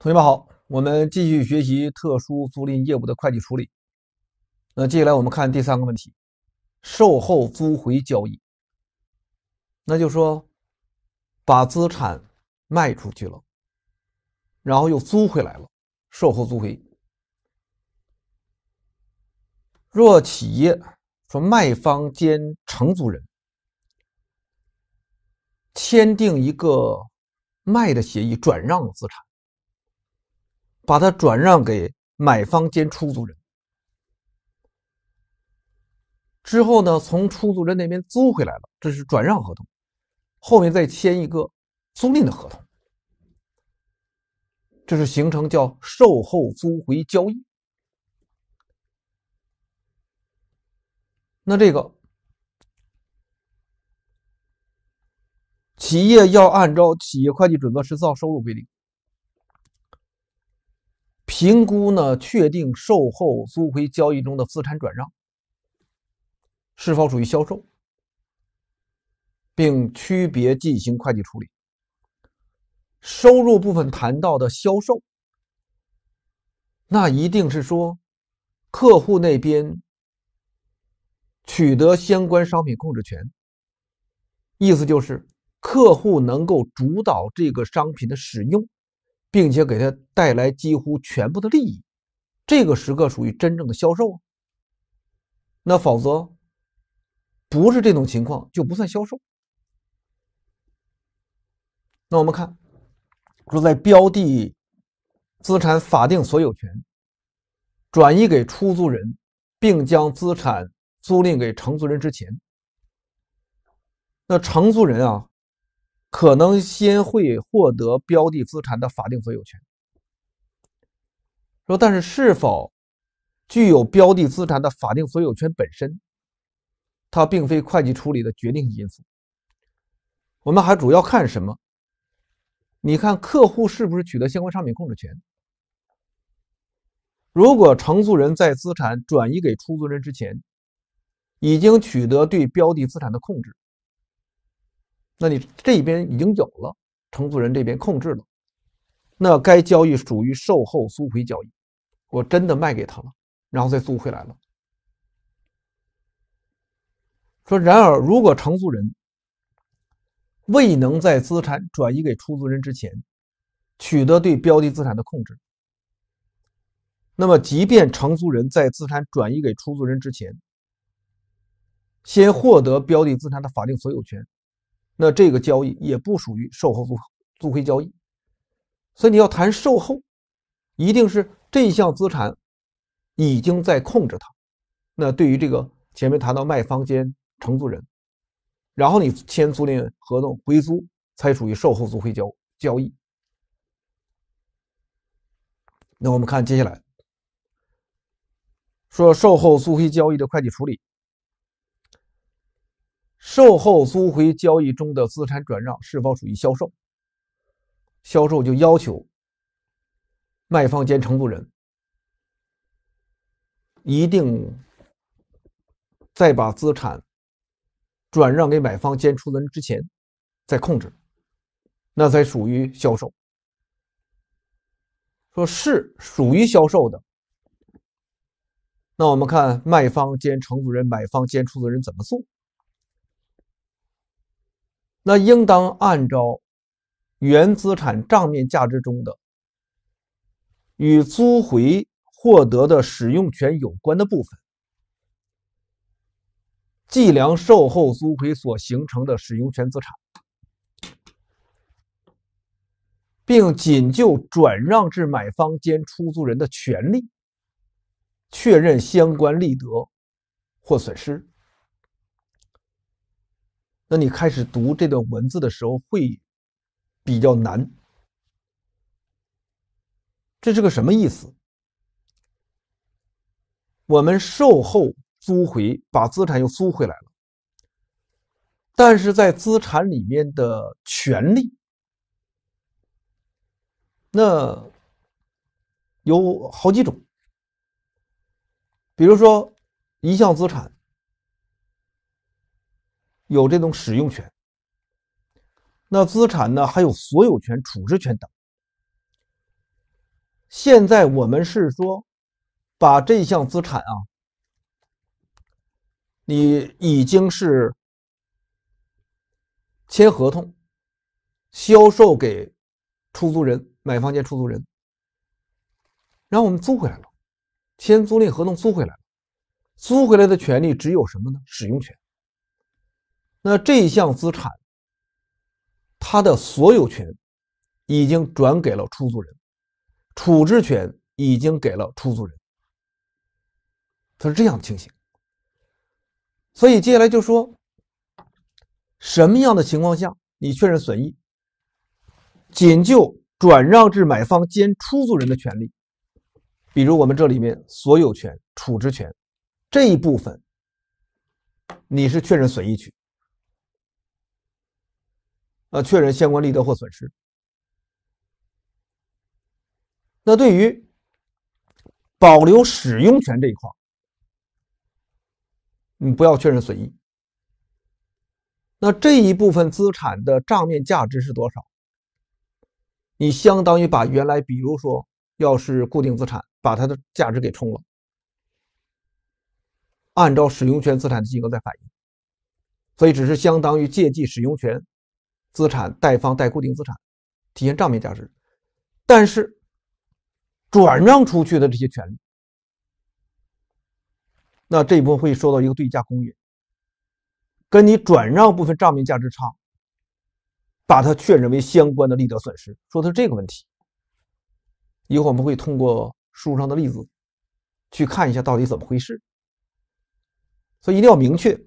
同学们好，我们继续学习特殊租赁业务的会计处理。那接下来我们看第三个问题：售后租回交易。那就说，把资产卖出去了，然后又租回来了，售后租回。若企业说卖方兼承租人，签订一个卖的协议，转让资产。把它转让给买方兼出租人，之后呢，从出租人那边租回来了，这是转让合同，后面再签一个租赁的合同，这是形成叫售后租回交易。那这个企业要按照企业会计准则实操收入规定。评估呢？确定售后租回交易中的资产转让是否属于销售，并区别进行会计处理。收入部分谈到的销售，那一定是说客户那边取得相关商品控制权，意思就是客户能够主导这个商品的使用。并且给他带来几乎全部的利益，这个时刻属于真正的销售。那否则不是这种情况就不算销售。那我们看，说在标的资产法定所有权转移给出租人，并将资产租赁给承租人之前，那承租人啊。可能先会获得标的资产的法定所有权，说但是是否具有标的资产的法定所有权本身，它并非会计处理的决定性因素。我们还主要看什么？你看客户是不是取得相关商品控制权？如果承租人在资产转移给出租人之前，已经取得对标的资产的控制。那你这边已经有了承租人这边控制了，那该交易属于售后租回交易。我真的卖给他了，然后再租回来了。说，然而如果承租人未能在资产转移给出租人之前取得对标的资产的控制，那么即便承租人在资产转移给出租人之前先获得标的资产的法定所有权。那这个交易也不属于售后租租回交易，所以你要谈售后，一定是这项资产已经在控制它。那对于这个前面谈到卖方兼承租人，然后你签租赁合同回租才属于售后租回交交易。那我们看接下来说售后租回交易的会计处理。售后租回交易中的资产转让是否属于销售？销售就要求卖方兼承租人一定在把资产转让给买方兼出租人之前再控制，那才属于销售。说是属于销售的，那我们看卖方兼承租人、买方兼出租人怎么做。那应当按照原资产账面价值中的与租回获得的使用权有关的部分，计量售后租回所形成的使用权资产，并仅就转让至买方兼出租人的权利，确认相关利得或损失。那你开始读这段文字的时候会比较难，这是个什么意思？我们售后租回把资产又租回来了，但是在资产里面的权利，那有好几种，比如说一项资产。有这种使用权，那资产呢？还有所有权、处置权等。现在我们是说，把这项资产啊，你已经是签合同销售给出租人、买方兼出租人，然后我们租回来了，签租赁合同租回来了，租回来的权利只有什么呢？使用权。那这项资产，它的所有权已经转给了出租人，处置权已经给了出租人，它是这样的情形。所以接下来就说，什么样的情况下你确认损益？仅就转让至买方兼出租人的权利，比如我们这里面所有权、处置权这一部分，你是确认损益去。呃，确认相关利得或损失。那对于保留使用权这一块，你不要确认损益。那这一部分资产的账面价值是多少？你相当于把原来，比如说，要是固定资产，把它的价值给冲了，按照使用权资产的金额在反映。所以，只是相当于借记使用权。资产贷方贷固定资产，体现账面价值，但是转让出去的这些权利，那这部分会受到一个对价公允，跟你转让部分账面价值差，把它确认为相关的利得损失，说的是这个问题。一会儿我们会通过书上的例子，去看一下到底怎么回事。所以一定要明确，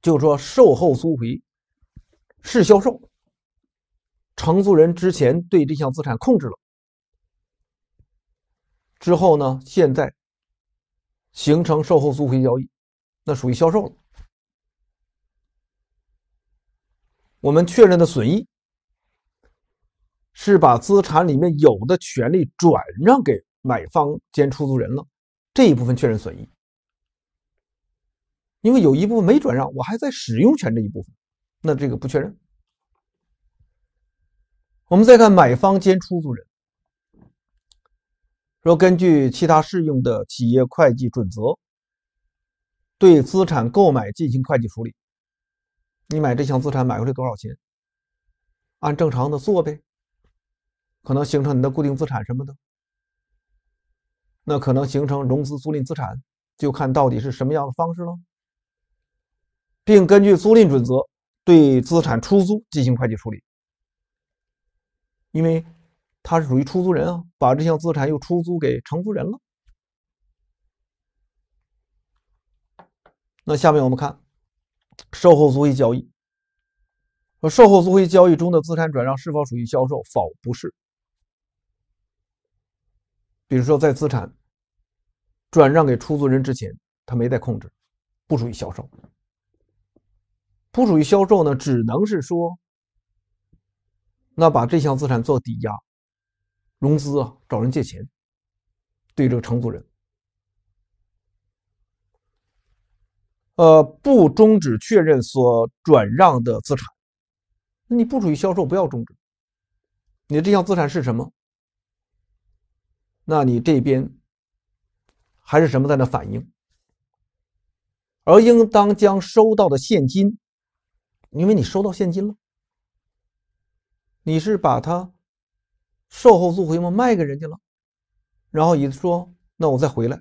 就是说售后赎回。是销售，承租人之前对这项资产控制了，之后呢，现在形成售后租回交易，那属于销售了。我们确认的损益是把资产里面有的权利转让给买方兼出租人了，这一部分确认损益，因为有一部分没转让，我还在使用权这一部分。那这个不确认。我们再看买方兼出租人，说根据其他适用的企业会计准则，对资产购买进行会计处理。你买这项资产买回来多少钱？按正常的做呗，可能形成你的固定资产什么的，那可能形成融资租赁资产，就看到底是什么样的方式了，并根据租赁准则。对资产出租进行会计处理，因为他是属于出租人啊，把这项资产又出租给承租人了。那下面我们看售后租赁交易。售后租赁交易中的资产转让是否属于销售？否，不是。比如说在资产转让给出租人之前，他没在控制，不属于销售。不属于销售呢，只能是说，那把这项资产做抵押融资啊，找人借钱，对这个承租人，呃，不终止确认所转让的资产，那你不属于销售，不要终止，你的这项资产是什么？那你这边还是什么在那反映？而应当将收到的现金。因为你收到现金了，你是把它售后做回吗？卖给人家了，然后子说那我再回来，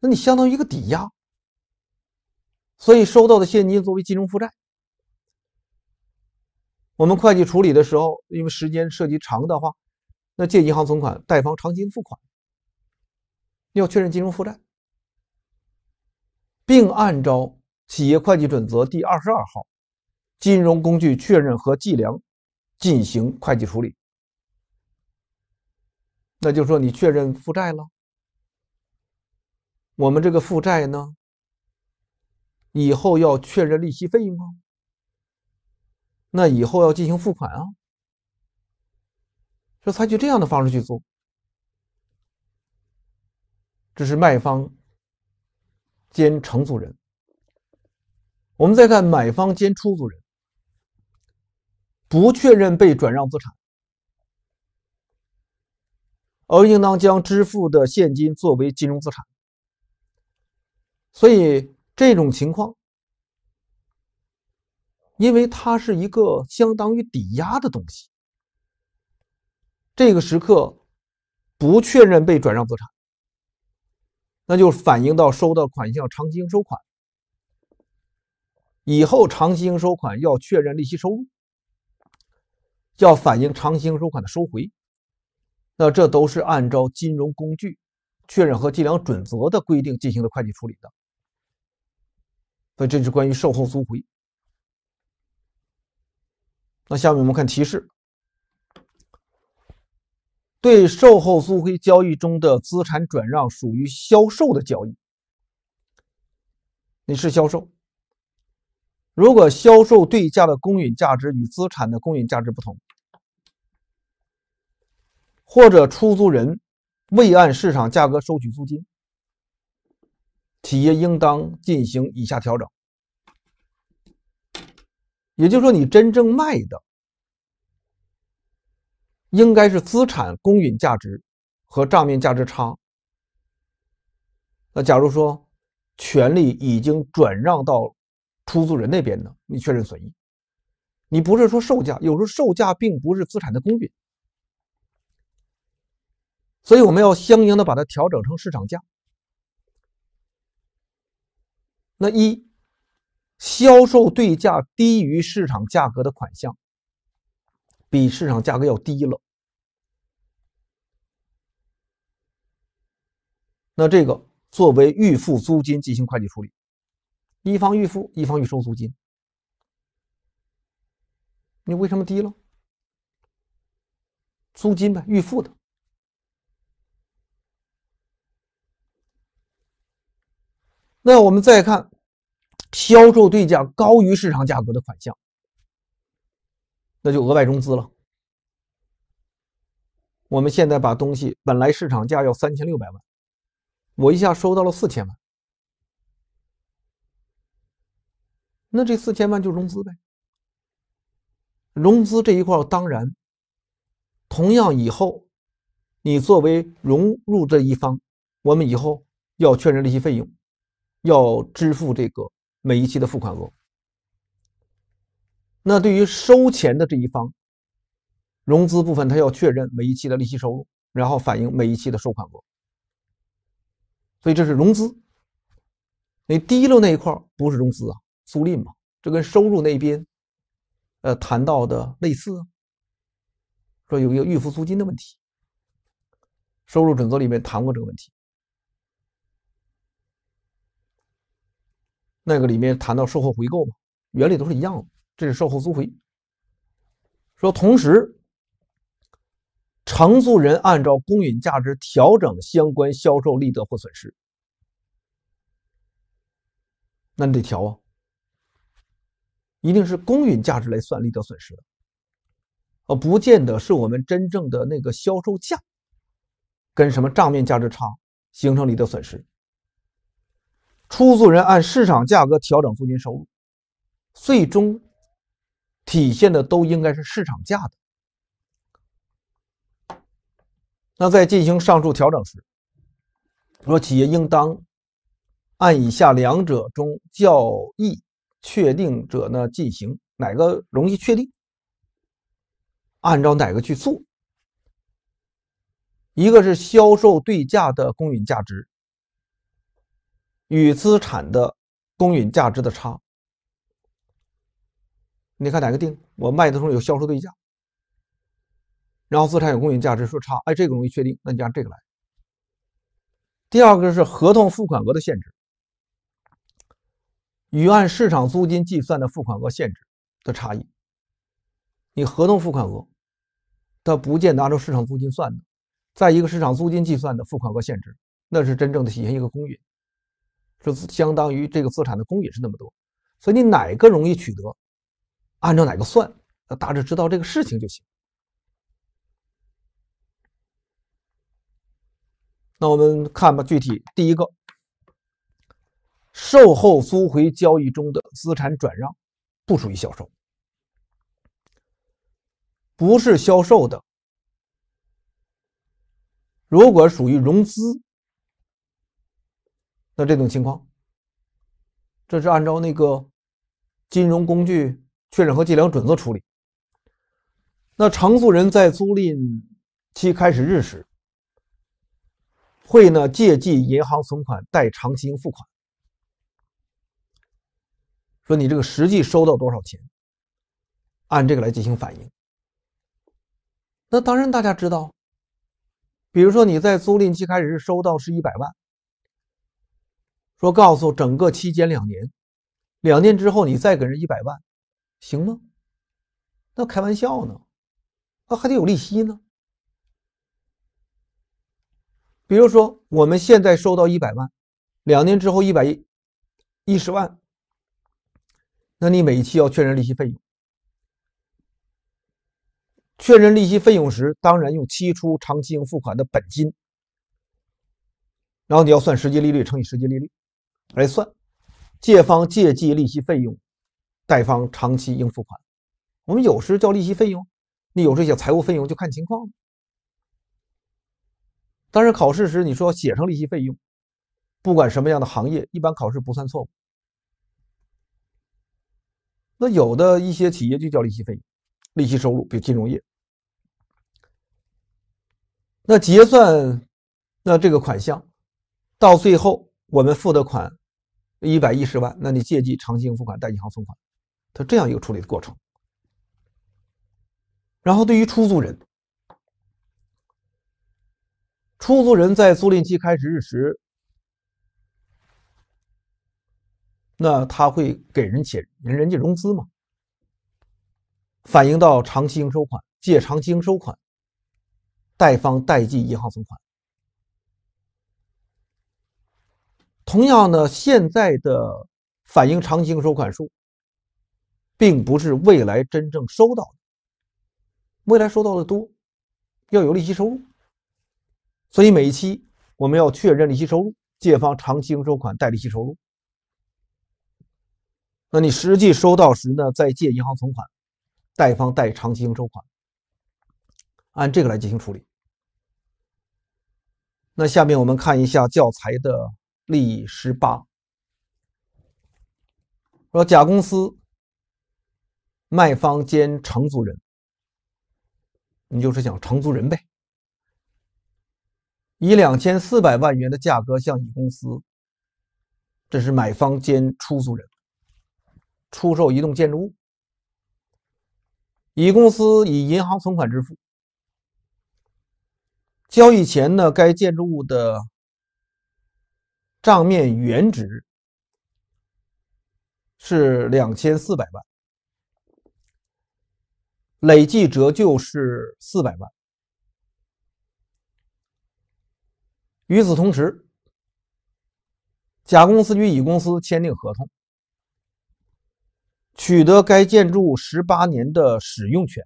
那你相当于一个抵押，所以收到的现金作为金融负债。我们会计处理的时候，因为时间涉及长的话，那借银行存款，贷方长期付款，要确认金融负债，并按照。企业会计准则第二十二号《金融工具确认和计量》进行会计处理，那就是说你确认负债了。我们这个负债呢，以后要确认利息费用吗？那以后要进行付款啊？是采取这样的方式去做。这是卖方兼承租人。我们再看买方兼出租人，不确认被转让资产，而应当将支付的现金作为金融资产。所以这种情况，因为它是一个相当于抵押的东西，这个时刻不确认被转让资产，那就反映到收到款项长期应收款。以后长期应收款要确认利息收入，要反映长期应收款的收回，那这都是按照金融工具确认和计量准则的规定进行的会计处理的。所以这是关于售后租回。那下面我们看提示：对售后租回交易中的资产转让属于销售的交易，你是销售。如果销售对价的公允价值与资产的公允价值不同，或者出租人未按市场价格收取租金，企业应当进行以下调整。也就是说，你真正卖的应该是资产公允价值和账面价值差。那假如说权利已经转让到，出租人那边呢？你确认损益，你不是说售价？有时候售价并不是资产的公允，所以我们要相应的把它调整成市场价。那一销售对价低于市场价格的款项，比市场价格要低了，那这个作为预付租金进行会计处理。一方预付，一方预收租金。你为什么低了？租金呗，预付的。那我们再看销售对价高于市场价格的款项，那就额外融资了。我们现在把东西本来市场价要三千六百万，我一下收到了四千万。那这四千万就融资呗。融资这一块当然，同样以后，你作为融入这一方，我们以后要确认利息费用，要支付这个每一期的付款额。那对于收钱的这一方，融资部分他要确认每一期的利息收入，然后反映每一期的收款额。所以这是融资。你第一轮那一块不是融资啊。租赁嘛，这跟收入那边，呃，谈到的类似，说有一个预付租金的问题，收入准则里面谈过这个问题，那个里面谈到售后回购嘛，原理都是一样的，这是售后租回，说同时，承租人按照公允价值调整相关销售利得或损失，那你得调啊。一定是公允价值来算利得损失的，呃，不见得是我们真正的那个销售价跟什么账面价值差形成利得损失。出租人按市场价格调整租金收入，最终体现的都应该是市场价的。那在进行上述调整时，若企业应当按以下两者中较易。确定者呢？进行哪个容易确定？按照哪个去做？一个是销售对价的公允价值与资产的公允价值的差。你看哪个定？我卖的时候有销售对价，然后资产有公允价值，说差，哎，这个容易确定，那你按这个来。第二个是合同付款额的限制。与按市场租金计算的付款额限制的差异，你合同付款额，它不见得按照市场租金算的，在一个市场租金计算的付款额限制，那是真正的体现一个公允，是相当于这个资产的公允是那么多，所以你哪个容易取得，按照哪个算，大致知道这个事情就行。那我们看吧，具体第一个。售后租回交易中的资产转让不属于销售，不是销售的。如果属于融资，那这种情况，这是按照那个金融工具确认和计量准则处理。那承租人在租赁期开始日时，会呢借记银行存款，贷长期付款。说你这个实际收到多少钱？按这个来进行反映。那当然，大家知道，比如说你在租赁期开始是收到是一百万，说告诉整个期间两年，两年之后你再给人一百万，行吗？那开玩笑呢，那还得有利息呢。比如说我们现在收到一百万，两年之后一百一十万。那你每一期要确认利息费用，确认利息费用时，当然用期初长期应付款的本金，然后你要算实际利率乘以实际利率来算，借方借记利息费用，贷方长期应付款。我们有时叫利息费用，你有这些财务费用就看情况了。然考试时你说写成利息费用，不管什么样的行业，一般考试不算错误。那有的一些企业就叫利息费，利息收入，比如金融业。那结算，那这个款项，到最后我们付的款一百一十万，那你借记长期应付款，贷银行存款，它这样一个处理的过程。然后对于出租人，出租人在租赁期开始日时。那他会给人钱，人人家融资吗？反映到长期应收款，借长期应收款，贷方贷记银行存款。同样呢，现在的反映长期应收款数，并不是未来真正收到的，未来收到的多，要有利息收入，所以每一期我们要确认利息收入，借方长期应收款贷利息收入。那你实际收到时呢？再借银行存款，贷方贷长期应收款，按这个来进行处理。那下面我们看一下教材的例十八，说甲公司卖方兼承租人，你就是讲承租人呗，以两千四百万元的价格向乙公司，这是买方兼出租人。出售一栋建筑物，乙公司以银行存款支付。交易前呢，该建筑物的账面原值是两千四百万，累计折旧是四百万。与此同时，甲公司与乙公司签订合同。取得该建筑十八年的使用权，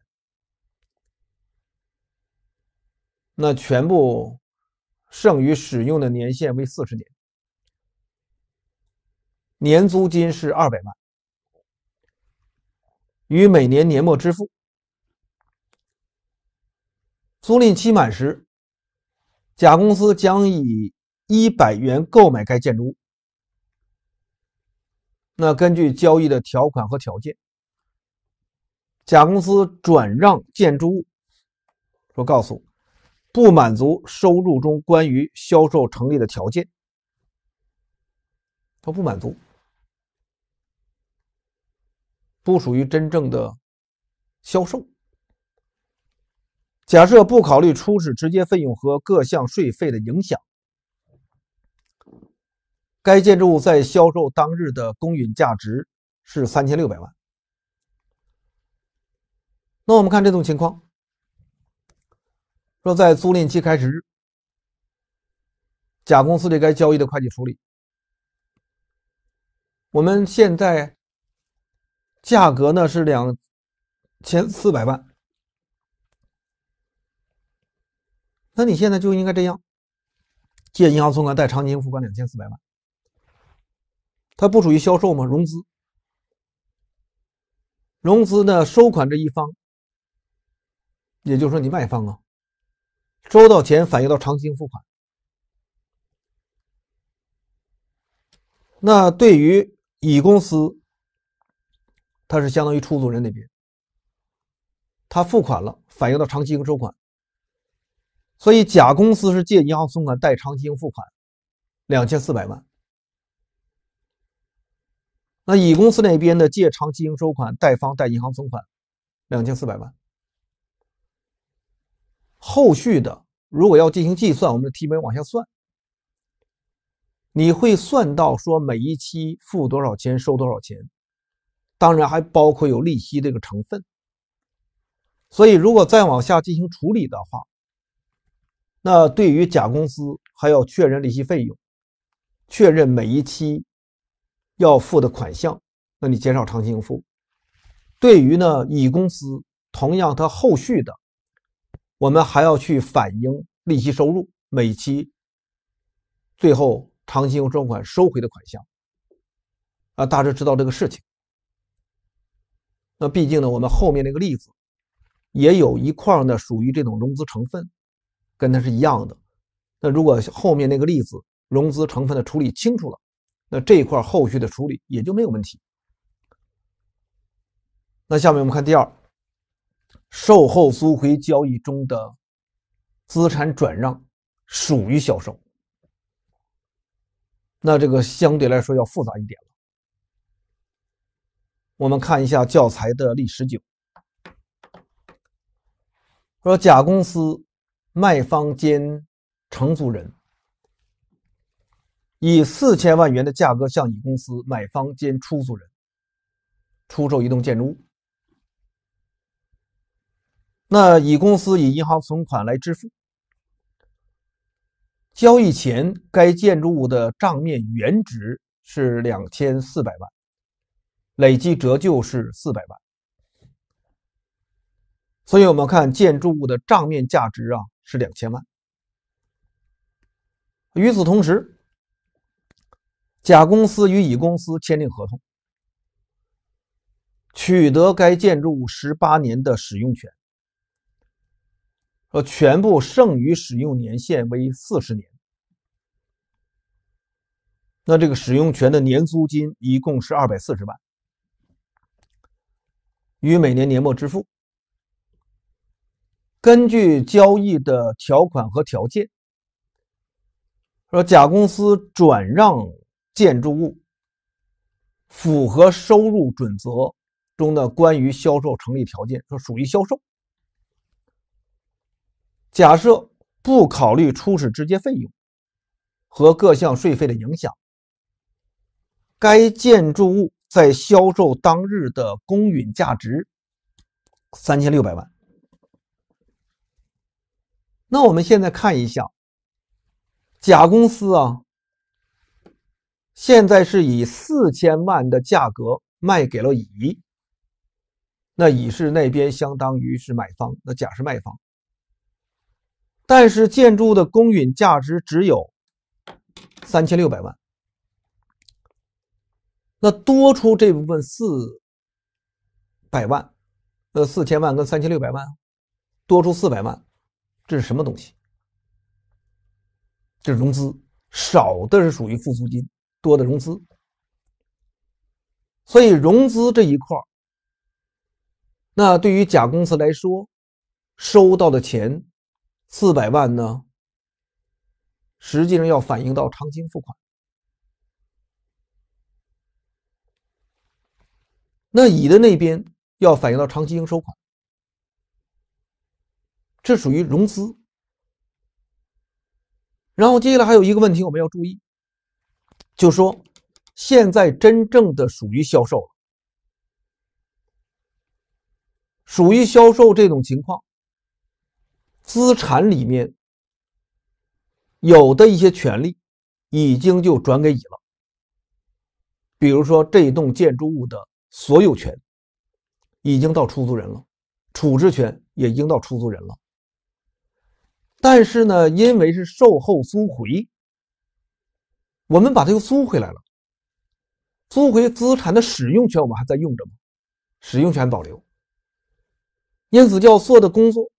那全部剩余使用的年限为四十年，年租金是二百万，于每年年末支付。租赁期满时，甲公司将以一百元购买该建筑物。那根据交易的条款和条件，甲公司转让建筑物，说告诉不满足收入中关于销售成立的条件，他不满足，不属于真正的销售。假设不考虑初始直接费用和各项税费的影响。该建筑物在销售当日的公允价值是三千六百万。那我们看这种情况，说在租赁期开始日，甲公司对该交易的会计处理，我们现在价格呢是两千四百万，那你现在就应该这样，借银行存款，贷长期应付款两千四百万。它不属于销售吗？融资，融资呢？收款这一方，也就是说你卖方啊，收到钱反映到长期付款。那对于乙公司，它是相当于出租人那边，他付款了反映到长期应收款。所以甲公司是借银行存款贷长期应付款两千四百万。那乙公司那边的借长经营收款，贷方贷银行存款，两千四百万。后续的如果要进行计算，我们的题本往下算，你会算到说每一期付多少钱，收多少钱，当然还包括有利息这个成分。所以如果再往下进行处理的话，那对于甲公司还要确认利息费用，确认每一期。要付的款项，那你减少长期应付。对于呢，乙公司同样，它后续的，我们还要去反映利息收入，每期。最后，长期应收款收回的款项，啊，大致知道这个事情。那毕竟呢，我们后面那个例子，也有一块呢属于这种融资成分，跟它是一样的。那如果后面那个例子融资成分的处理清楚了。那这一块后续的处理也就没有问题。那下面我们看第二，售后租回交易中的资产转让属于销售，那这个相对来说要复杂一点。了。我们看一下教材的例十九，说甲公司卖方兼承租人。以四千万元的价格向乙公司（买方兼出租人）出售一栋建筑物。那乙公司以银行存款来支付。交易前，该建筑物的账面原值是两千四百万，累计折旧是四百万，所以我们看建筑物的账面价值啊是两千万。与此同时，甲公司与乙公司签订合同，取得该建筑十八年的使用权，说全部剩余使用年限为四十年。那这个使用权的年租金一共是二百四十万，于每年年末支付。根据交易的条款和条件，说甲公司转让。建筑物符合收入准则中的关于销售成立条件，说属于销售。假设不考虑初始直接费用和各项税费的影响，该建筑物在销售当日的公允价值三千六百万。那我们现在看一下，甲公司啊。现在是以四千万的价格卖给了乙，那乙是那边相当于是买方，那甲是卖方。但是建筑的公允价值只有三千六百万，那多出这部分四百万，呃四千万跟三千六百万多出四百万，这是什么东西？这是融资，少的是属于付租金。多的融资，所以融资这一块那对于甲公司来说，收到的钱四百万呢，实际上要反映到长期付款。那乙的那边要反映到长期应收款，这属于融资。然后接下来还有一个问题，我们要注意。就说，现在真正的属于销售了，属于销售这种情况，资产里面有的一些权利，已经就转给乙了。比如说，这栋建筑物的所有权已经到出租人了，处置权也已经到出租人了。但是呢，因为是售后租回。我们把它又租回来了，租回资产的使用权，我们还在用着吗？使用权保留，因此要做的工作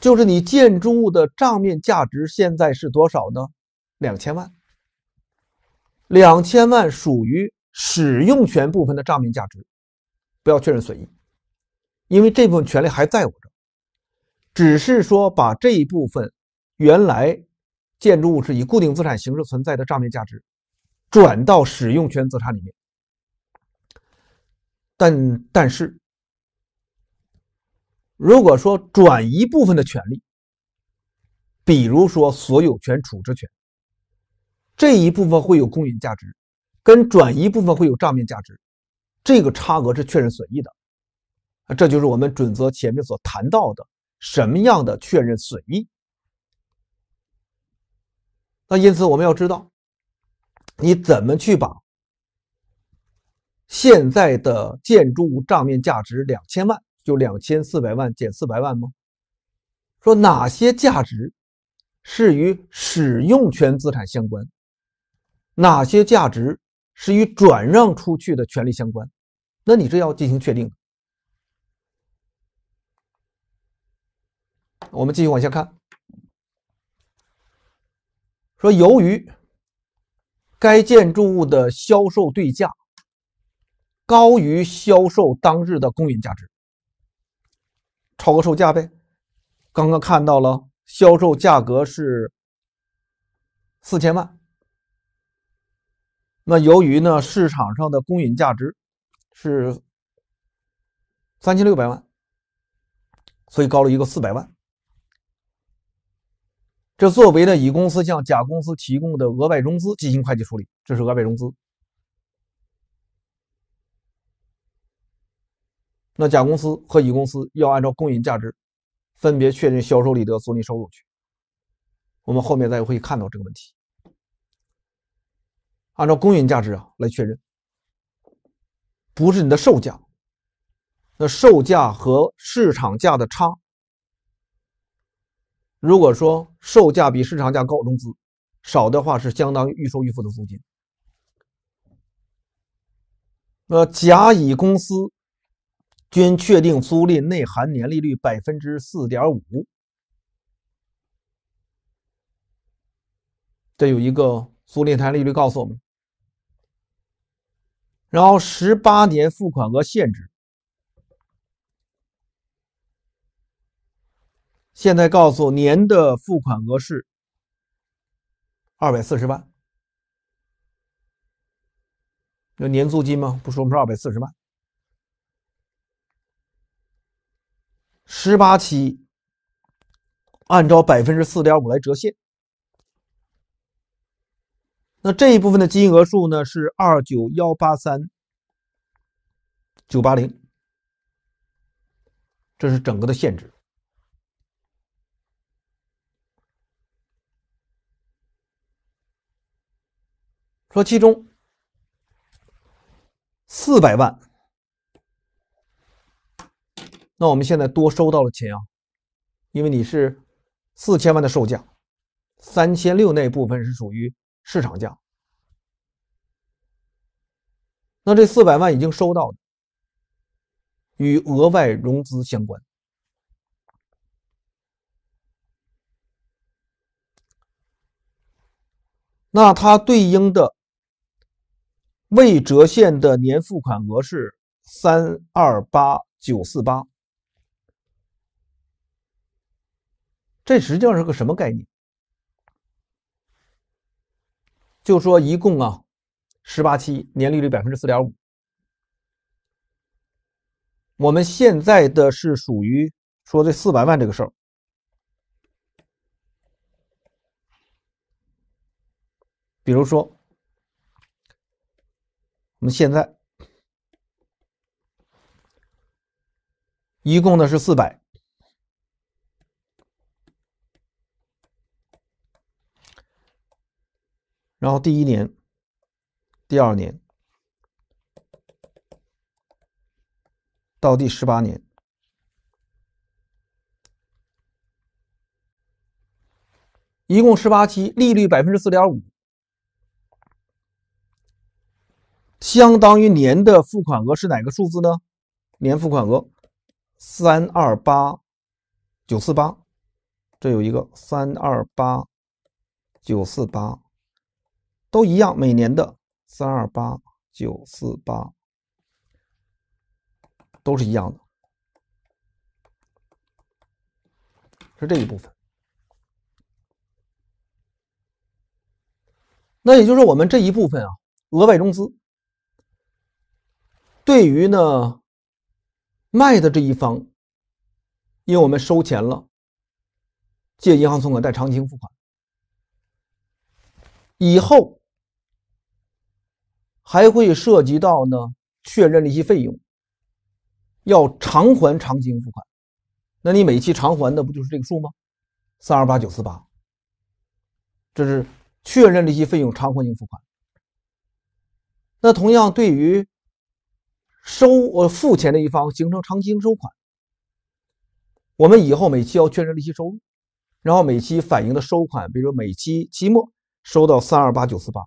就是你建筑物的账面价值现在是多少呢？两千万，两千万属于使用权部分的账面价值，不要确认损益，因为这部分权利还在我这，只是说把这一部分原来。建筑物是以固定资产形式存在的账面价值，转到使用权资产里面。但但是，如果说转移部分的权利，比如说所有权处置权，这一部分会有公允价值，跟转移部分会有账面价值，这个差额是确认损益的。啊，这就是我们准则前面所谈到的什么样的确认损益。那因此，我们要知道，你怎么去把现在的建筑物账面价值两千万，就两千四百万减四百万吗？说哪些价值是与使用权资产相关，哪些价值是与转让出去的权利相关？那你这要进行确定。我们继续往下看。说，由于该建筑物的销售对价高于销售当日的公允价值，超过售价呗。刚刚看到了，销售价格是四千万，那由于呢，市场上的公允价值是三千六百万，所以高了一个四百万。这作为呢，乙公司向甲公司提供的额外融资进行会计处理，这是额外融资。那甲公司和乙公司要按照公允价值分别确认销售利得，租赁收入去。我们后面再会看到这个问题。按照公允价值啊来确认，不是你的售价。那售价和市场价的差。如果说售价比市场价高融资少的话，是相当于预收预付的租金。那甲乙公司均确定租赁内含年利率百分之四点五，这有一个租赁摊利率告诉我们，然后十八年付款额限制。现在告诉年的付款额是二百四十万，有年租金吗？不说，我们是二百四十万，十八期按照百分之四点五来折现，那这一部分的金额数呢是二九幺八三九八零，这是整个的限制。说其中四百万，那我们现在多收到了钱啊，因为你是四千万的售价，三千六那部分是属于市场价，那这四百万已经收到与额外融资相关，那它对应的。未折现的年付款额是三二八九四八，这实际上是个什么概念？就说一共啊，十八期，年利率百分之四点五。我们现在的是属于说这四百万这个事儿，比如说。那么现在一共呢是四百，然后第一年、第二年到第十八年，一共十八期，利率百分之四点五。相当于年的付款额是哪个数字呢？年付款额三二八九四八，这有一个三二八九四八，都一样，每年的三二八九四八都是一样的，是这一部分。那也就是我们这一部分啊，额外融资。对于呢，卖的这一方，因为我们收钱了，借银行存款贷长期付款，以后还会涉及到呢确认利息费用，要偿还长期应付款，那你每期偿还的不就是这个数吗？三二八九四八，这是确认利息费用偿还应付款。那同样对于。收呃付钱的一方形成长期应收款，我们以后每期要确认利息收入，然后每期反映的收款，比如说每期期末收到三二八九四八，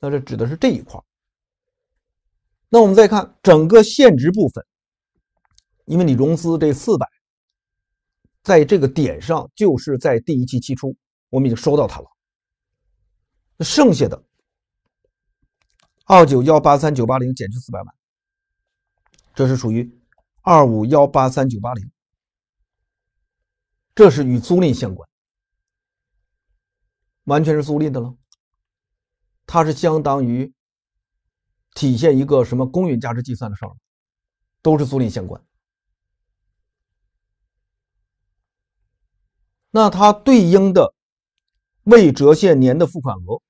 那这指的是这一块。那我们再看整个现值部分，因为你融资这四百，在这个点上就是在第一期期初，我们已经收到它了，剩下的二九幺八三九八零减去四百万。这是属于二五幺八三九八零，这是与租赁相关，完全是租赁的了。它是相当于体现一个什么公允价值计算的事儿，都是租赁相关。那它对应的未折现年的付款额，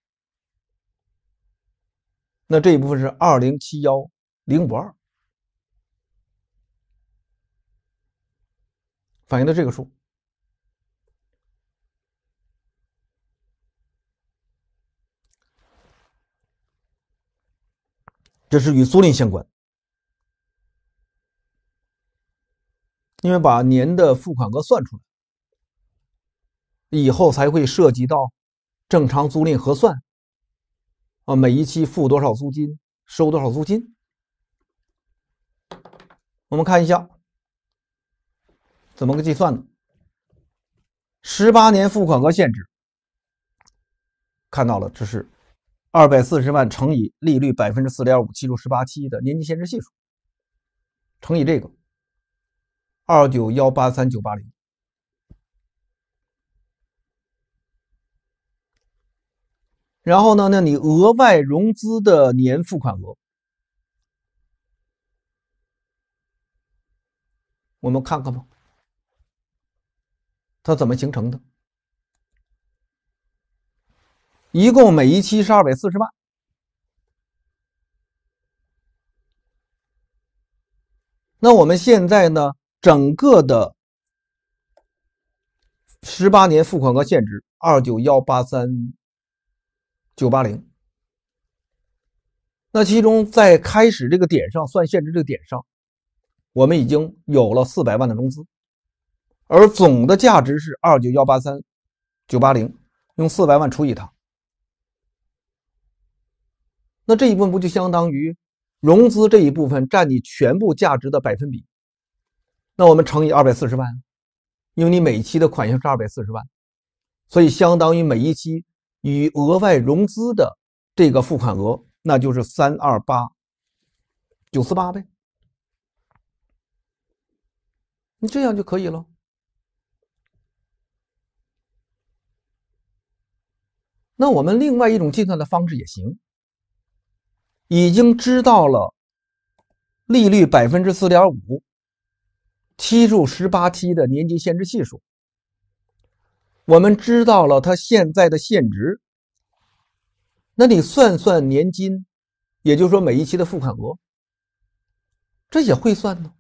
那这一部分是二零七幺零五二。反映的这个数，这是与租赁相关，因为把年的付款额算出来以后，才会涉及到正常租赁核算啊，每一期付多少租金，收多少租金，我们看一下。怎么个计算呢？十八年付款额限制，看到了，这是二百四十万乘以利率百分之四点五，期数十八期的年金限制系数，乘以这个二九幺八三九八零，然后呢？那你额外融资的年付款额，我们看看吧。它怎么形成的？一共每一期是二百四十万。那我们现在呢？整个的十八年付款额现值二九幺八三九八零。那其中在开始这个点上算现值这个点上，我们已经有了四百万的融资。而总的价值是二九幺八三九八零，用四百万除以它，那这一部分不就相当于融资这一部分占你全部价值的百分比。那我们乘以二百四十万，因为你每期的款项是二百四十万，所以相当于每一期与额外融资的这个付款额，那就是三二八九四八呗。你这样就可以了。那我们另外一种计算的方式也行。已经知道了利率百分之四点五，期数十八期的年金现值系数。我们知道了它现在的现值，那你算算年金，也就是说每一期的付款额，这也会算呢。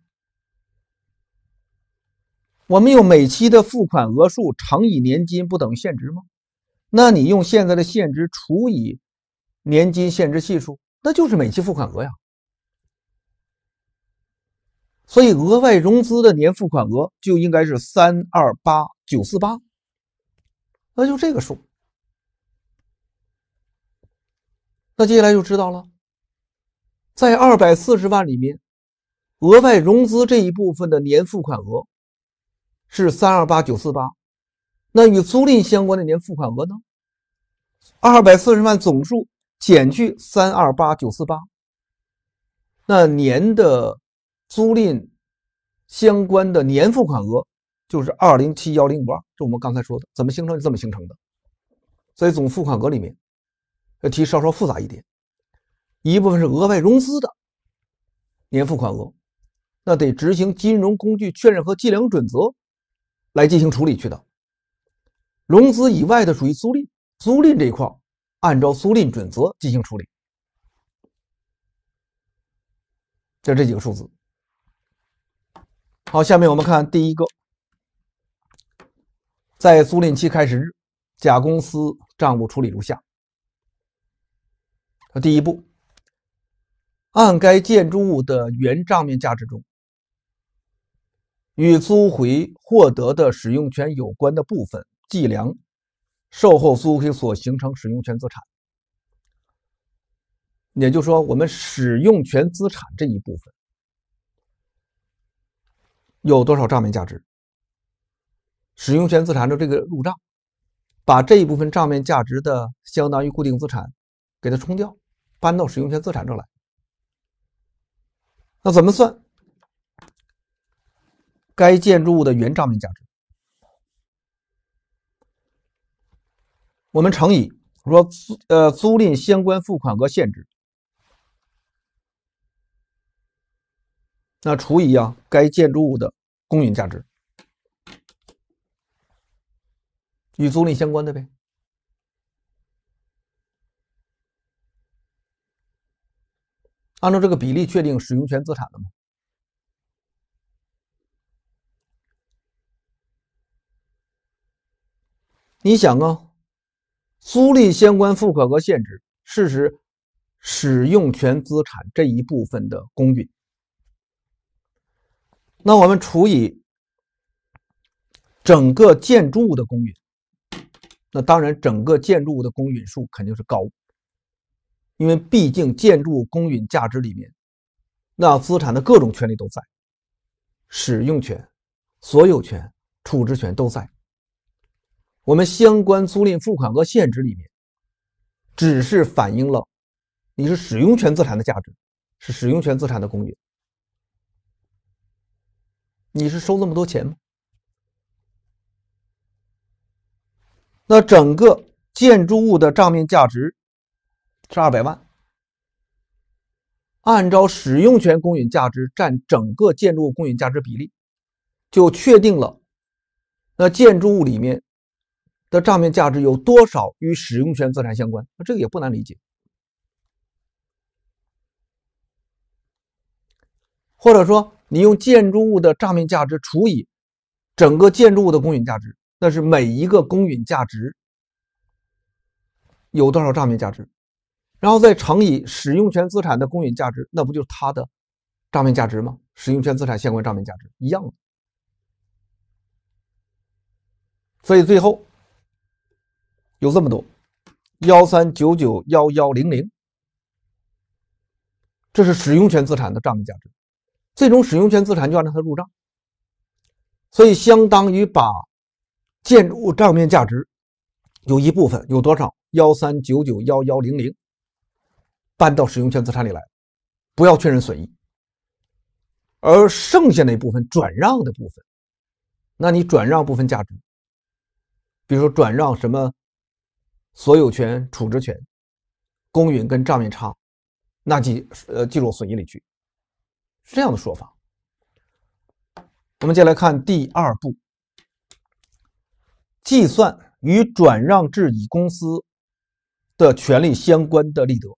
我们用每期的付款额数乘以年金，不等于现值吗？那你用现在的现值除以年金现值系数，那就是每期付款额呀。所以额外融资的年付款额就应该是三二八九四八，那就这个数。那接下来就知道了，在二百四十万里面，额外融资这一部分的年付款额是三二八九四八。那与租赁相关的年付款额呢？二百四十万总数减去三二八九四八，那年的租赁相关的年付款额就是二零七幺零五二，就我们刚才说的，怎么形成就这么形成的。所以总付款额里面，这题稍稍复杂一点，一部分是额外融资的年付款额，那得执行金融工具确认和计量准则来进行处理去的。融资以外的属于租赁，租赁这一块按照租赁准则进行处理，就这几个数字。好，下面我们看第一个，在租赁期开始日，甲公司账务处理如下：第一步，按该建筑物的原账面价值中与租回获得的使用权有关的部分。计量售后租回所形成使用权资产，也就是说，我们使用权资产这一部分有多少账面价值？使用权资产的这个入账，把这一部分账面价值的相当于固定资产给它冲掉，搬到使用权资产这来。那怎么算？该建筑物的原账面价值。我们乘以，说租呃租赁相关付款额限制，那除以啊该建筑物的公允价值，与租赁相关的呗，按照这个比例确定使用权资产的吗？你想啊？租赁相关付款和限制，事实使用权资产这一部分的公允。那我们除以整个建筑物的公允，那当然整个建筑物的公允数肯定是高，因为毕竟建筑物公允价值里面，那资产的各种权利都在，使用权、所有权、处置权都在。我们相关租赁付款额限值里面，只是反映了你是使用权资产的价值，是使用权资产的公允。你是收那么多钱吗？那整个建筑物的账面价值是二百万，按照使用权公允价值占整个建筑物公允价值比例，就确定了那建筑物里面。的账面价值有多少与使用权资产相关？那这个也不难理解。或者说，你用建筑物的账面价值除以整个建筑物的公允价值，那是每一个公允价值有多少账面价值，然后再乘以使用权资产的公允价值，那不就是它的账面价值吗？使用权资产相关账面价值一样。所以最后。有这么多，幺三九九幺幺零零，这是使用权资产的账面价值，最终使用权资产就按照它入账，所以相当于把建筑物账面价值有一部分有多少幺三九九幺幺零零搬到使用权资产里来，不要确认损益，而剩下那部分转让的部分，那你转让部分价值，比如说转让什么？所有权、处置权、公允跟账面差，那记呃计入损益里去，是这样的说法。我们接来看第二步，计算与转让至乙公司的权利相关的利得。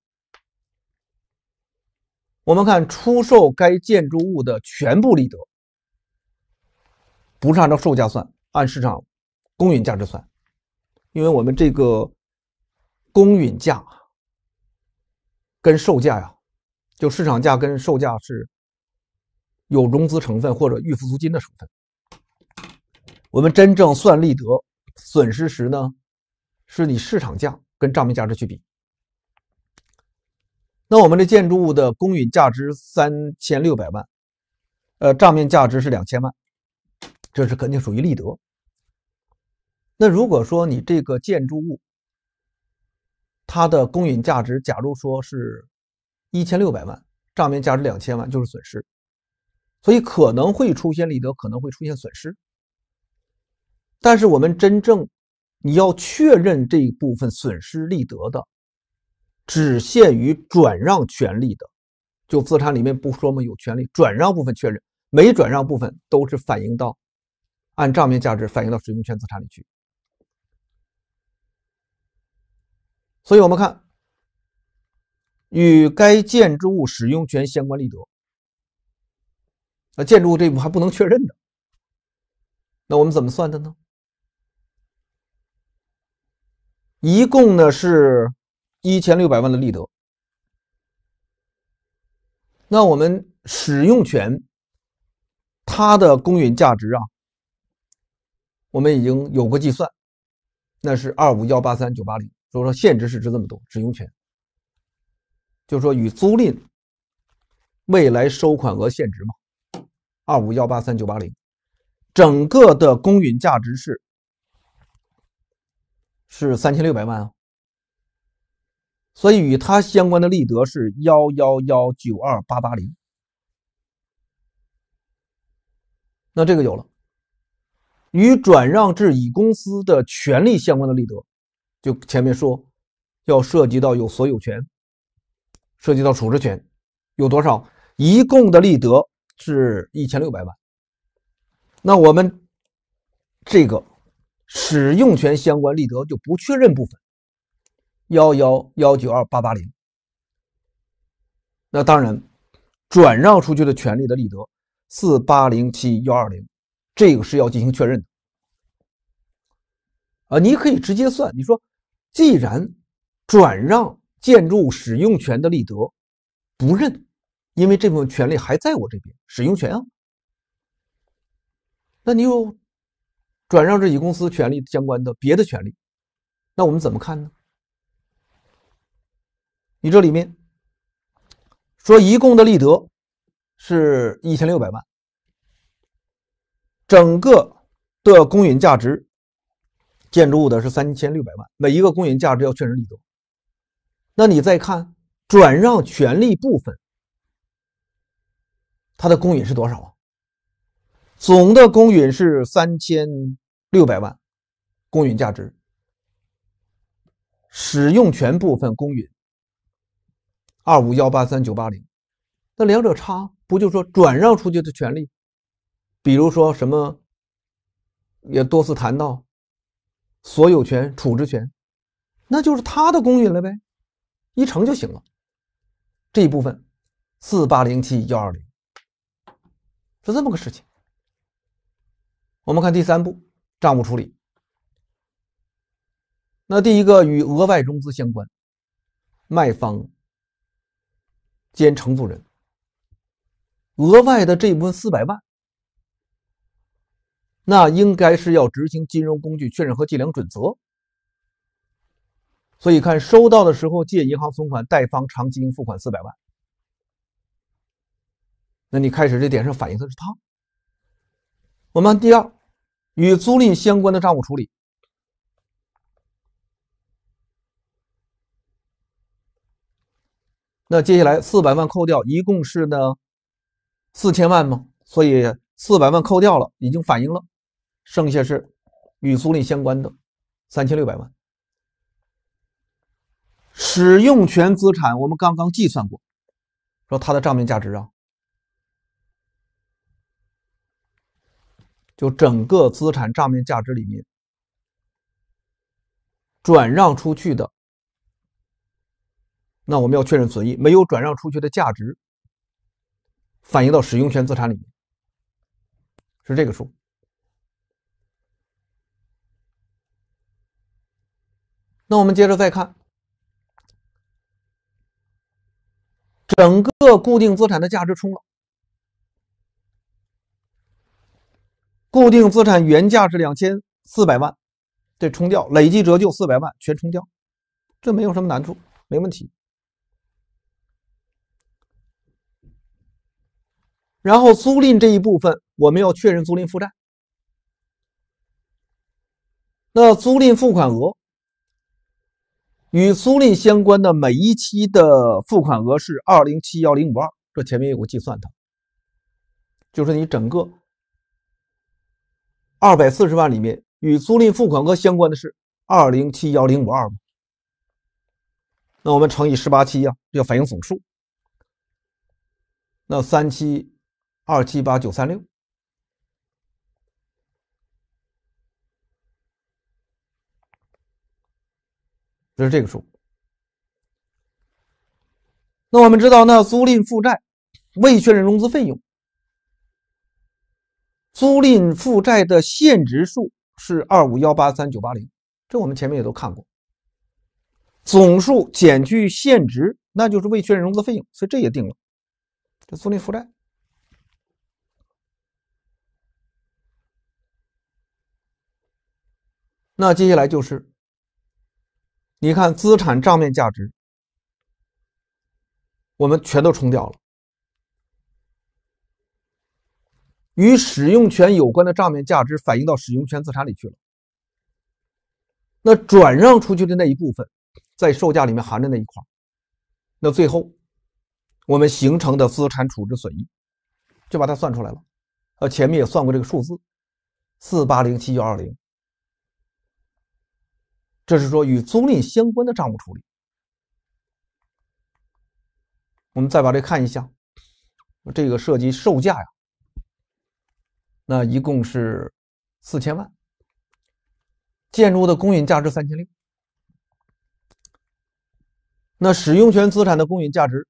我们看出售该建筑物的全部利得，不是按照售价算，按市场公允价值算，因为我们这个。公允价跟售价呀，就市场价跟售价是，有融资成分或者预付租金的成分。我们真正算利得损失时呢，是你市场价跟账面价值去比。那我们的建筑物的公允价值三千六百万，呃，账面价值是两千万，这是肯定属于利得。那如果说你这个建筑物，它的公允价值，假如说是，一千六百万，账面价值两千万，就是损失，所以可能会出现利得，可能会出现损失。但是我们真正你要确认这一部分损失利得的，只限于转让权利的，就资产里面不说嘛，有权利转让部分确认，没转让部分都是反映到按账面价值反映到使用权资产里去。所以我们看，与该建筑物使用权相关利得，那建筑物这部分还不能确认的。那我们怎么算的呢？一共呢是一千六百万的利得。那我们使用权它的公允价值啊，我们已经有过计算，那是二五幺八三九八零。所以说现值是值这么多，使用权，就是说与租赁未来收款额现值嘛，二五幺八三九八零，整个的公允价值是是三千六百万，啊，所以与它相关的利得是幺幺幺九二八八零，那这个有了，与转让至乙公司的权利相关的利得。就前面说，要涉及到有所有权，涉及到处置权，有多少？一共的利得是一千六百万。那我们这个使用权相关利得就不确认部分幺幺幺九二八八零。那当然，转让出去的权利的利得四八零七幺二零，这个是要进行确认的。啊，你可以直接算，你说。既然转让建筑使用权的立德不认，因为这部分权利还在我这边使用权啊，那你又转让这乙公司权利相关的别的权利，那我们怎么看呢？你这里面说一共的立德是一千六百万，整个的公允价值。建筑物的是三千六百万，每一个公允价值要确认利多。那你再看转让权利部分，它的公允是多少啊？总的公允是三千六百万，公允价值。使用权部分公允二五幺八三九八零，那两者差不就说转让出去的权利，比如说什么，也多次谈到。所有权、处置权，那就是他的公允了呗，一成就行了。这一部分，四八零七幺二零，是这么个事情。我们看第三步账务处理。那第一个与额外融资相关，卖方兼承租人，额外的这部分四百万。那应该是要执行金融工具确认和计量准则，所以看收到的时候借银行存款，贷方长期应付款四百万。那你开始这点上反映的是他。我们第二，与租赁相关的账务处理。那接下来四百万扣掉，一共是呢四千万吗？所以四百万扣掉了，已经反映了。剩下是与租赁相关的三千六百万使用权资产，我们刚刚计算过，说它的账面价值啊，就整个资产账面价值里面转让出去的，那我们要确认损益，没有转让出去的价值反映到使用权资产里面是这个数。那我们接着再看整个固定资产的价值冲了。固定资产原价是两千四百万，这冲掉累计折旧四百万，全冲掉，这没有什么难处，没问题。然后租赁这一部分，我们要确认租赁负债。那租赁付款额。与租赁相关的每一期的付款额是二零七幺零五二，这前面有个计算的，就是你整个二百四十万里面与租赁付款额相关的是二零七幺零五二嘛？那我们乘以十八期呀，要反映总数。那三七二七八九三六。就是这个数。那我们知道，那租赁负债未确认融资费用，租赁负债的现值数是二五幺八三九八零，这我们前面也都看过。总数减去现值，那就是未确认融资费用，所以这也定了。这租赁负债。那接下来就是。你看，资产账面价值，我们全都冲掉了，与使用权有关的账面价值反映到使用权资产里去了。那转让出去的那一部分，在售价里面含着那一块那最后我们形成的资产处置损益，就把它算出来了。呃，前面也算过这个数字，四八零七幺二零。这是说与租赁相关的账务处理。我们再把这看一下，这个涉及售价呀，那一共是四千万，建筑的公允价值三千六，那使用权资产的公允价值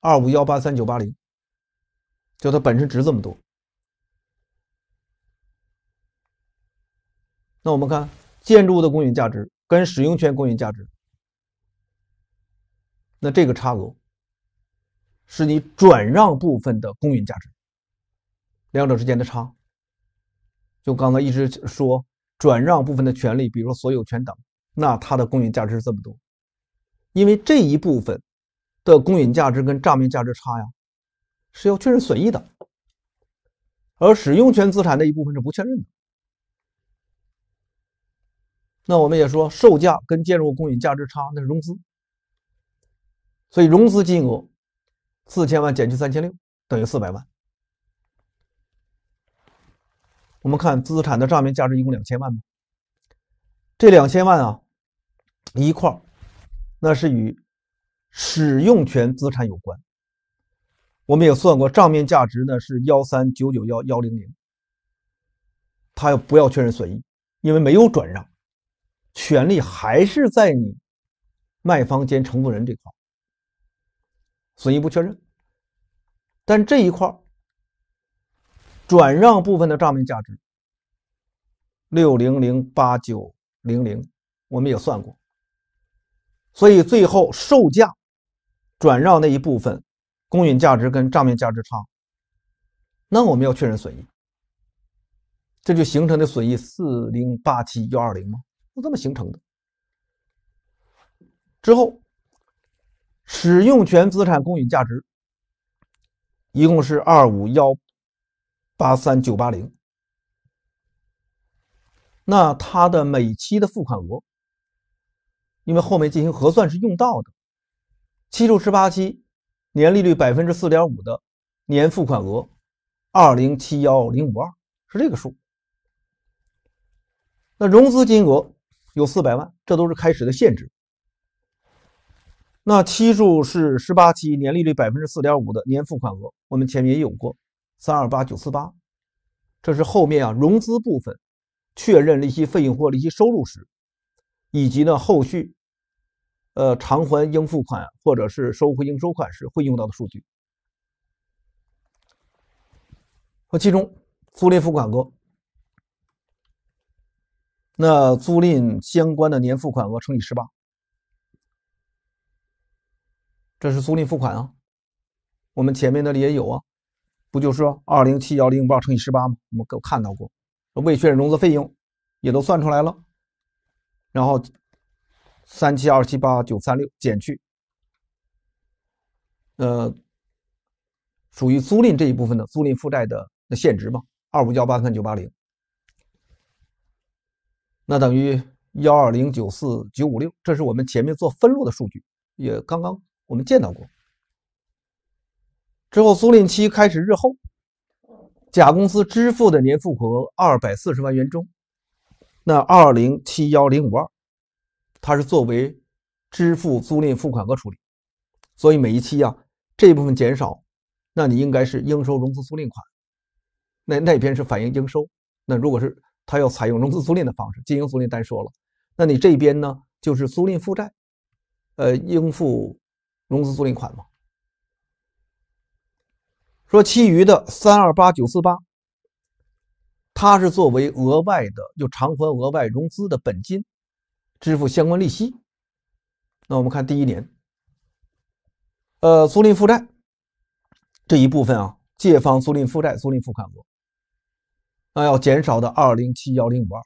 二五幺八三九八零，就它本身值这么多。那我们看。建筑物的公允价值跟使用权公允价值，那这个差额是你转让部分的公允价值，两者之间的差。就刚才一直说转让部分的权利，比如说所有权等，那它的公允价值是这么多，因为这一部分的公允价值跟账面价值差呀，是要确认损益的，而使用权资产的一部分是不确认的。那我们也说，售价跟建筑物供应价值差那是融资，所以融资金额四千万减去三千六等于四百万。我们看资产的账面价值一共两千万吗？这两千万啊，一块那是与使用权资产有关。我们也算过账面价值呢是幺三九九幺幺零零，它要不要确认损益，因为没有转让。权利还是在你卖方兼承租人这块，损益不确认。但这一块转让部分的账面价值六零零八九零零，我们也算过。所以最后售价转让那一部分公允价值跟账面价值差，那我们要确认损益，这就形成的损益四零八七幺二零吗？就这么形成的。之后，使用权资产公允价值一共是二五幺八三九八零。那它的每期的付款额，因为后面进行核算是用到的，期初十八期，年利率百分之四点五的年付款额二零七幺零五二是这个数。那融资金额。有四百万，这都是开始的限制。那期数是十八期，年利率百分之四点五的年付款额，我们前面也有过，三二八九四八。这是后面啊融资部分确认利息费用或利息收入时，以及呢后续呃偿还应付款或者是收回应收款时会用到的数据。和其中租赁付款额。那租赁相关的年付款额乘以十八，这是租赁付款啊，我们前面那里也有啊，不就是二零七幺零八乘以十八吗？我们都看到过，未确认融资费用也都算出来了，然后三七二七八九三六减去，呃，属于租赁这一部分的租赁负债的那现值嘛，二五幺八三九八零。那等于幺二零九四九五六，这是我们前面做分录的数据，也刚刚我们见到过。之后租赁期开始日后，甲公司支付的年付款额二百四十万元中，那二零七幺零五二，它是作为支付租赁付款额处理，所以每一期呀，这部分减少，那你应该是应收融资租赁款，那那边是反映应收，那如果是。它要采用融资租赁的方式，经营租赁单说了，那你这边呢，就是租赁负债，呃，应付融资租赁款嘛。说其余的三二八九四八，它是作为额外的，就偿还额外融资的本金，支付相关利息。那我们看第一年，呃，租赁负债这一部分啊，借方租赁负债，租赁付款额。那要减少的二零七幺零五二，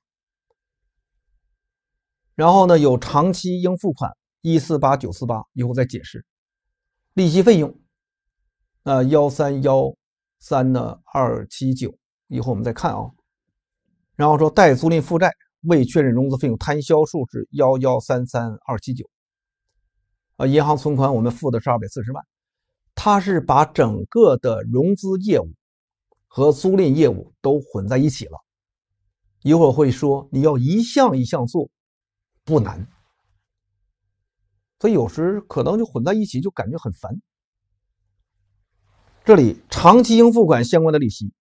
然后呢有长期应付款一四八九四八，以后再解释，利息费用，那幺三幺三呢二七九，以后我们再看啊，然后说带租赁负债未确认融资费用摊销数是幺幺三三二七九，啊银行存款我们付的是二百四十万，它是把整个的融资业务。和租赁业务都混在一起了，一会儿会说你要一项一项做，不难，所以有时可能就混在一起，就感觉很烦。这里长期应付款相关的利息，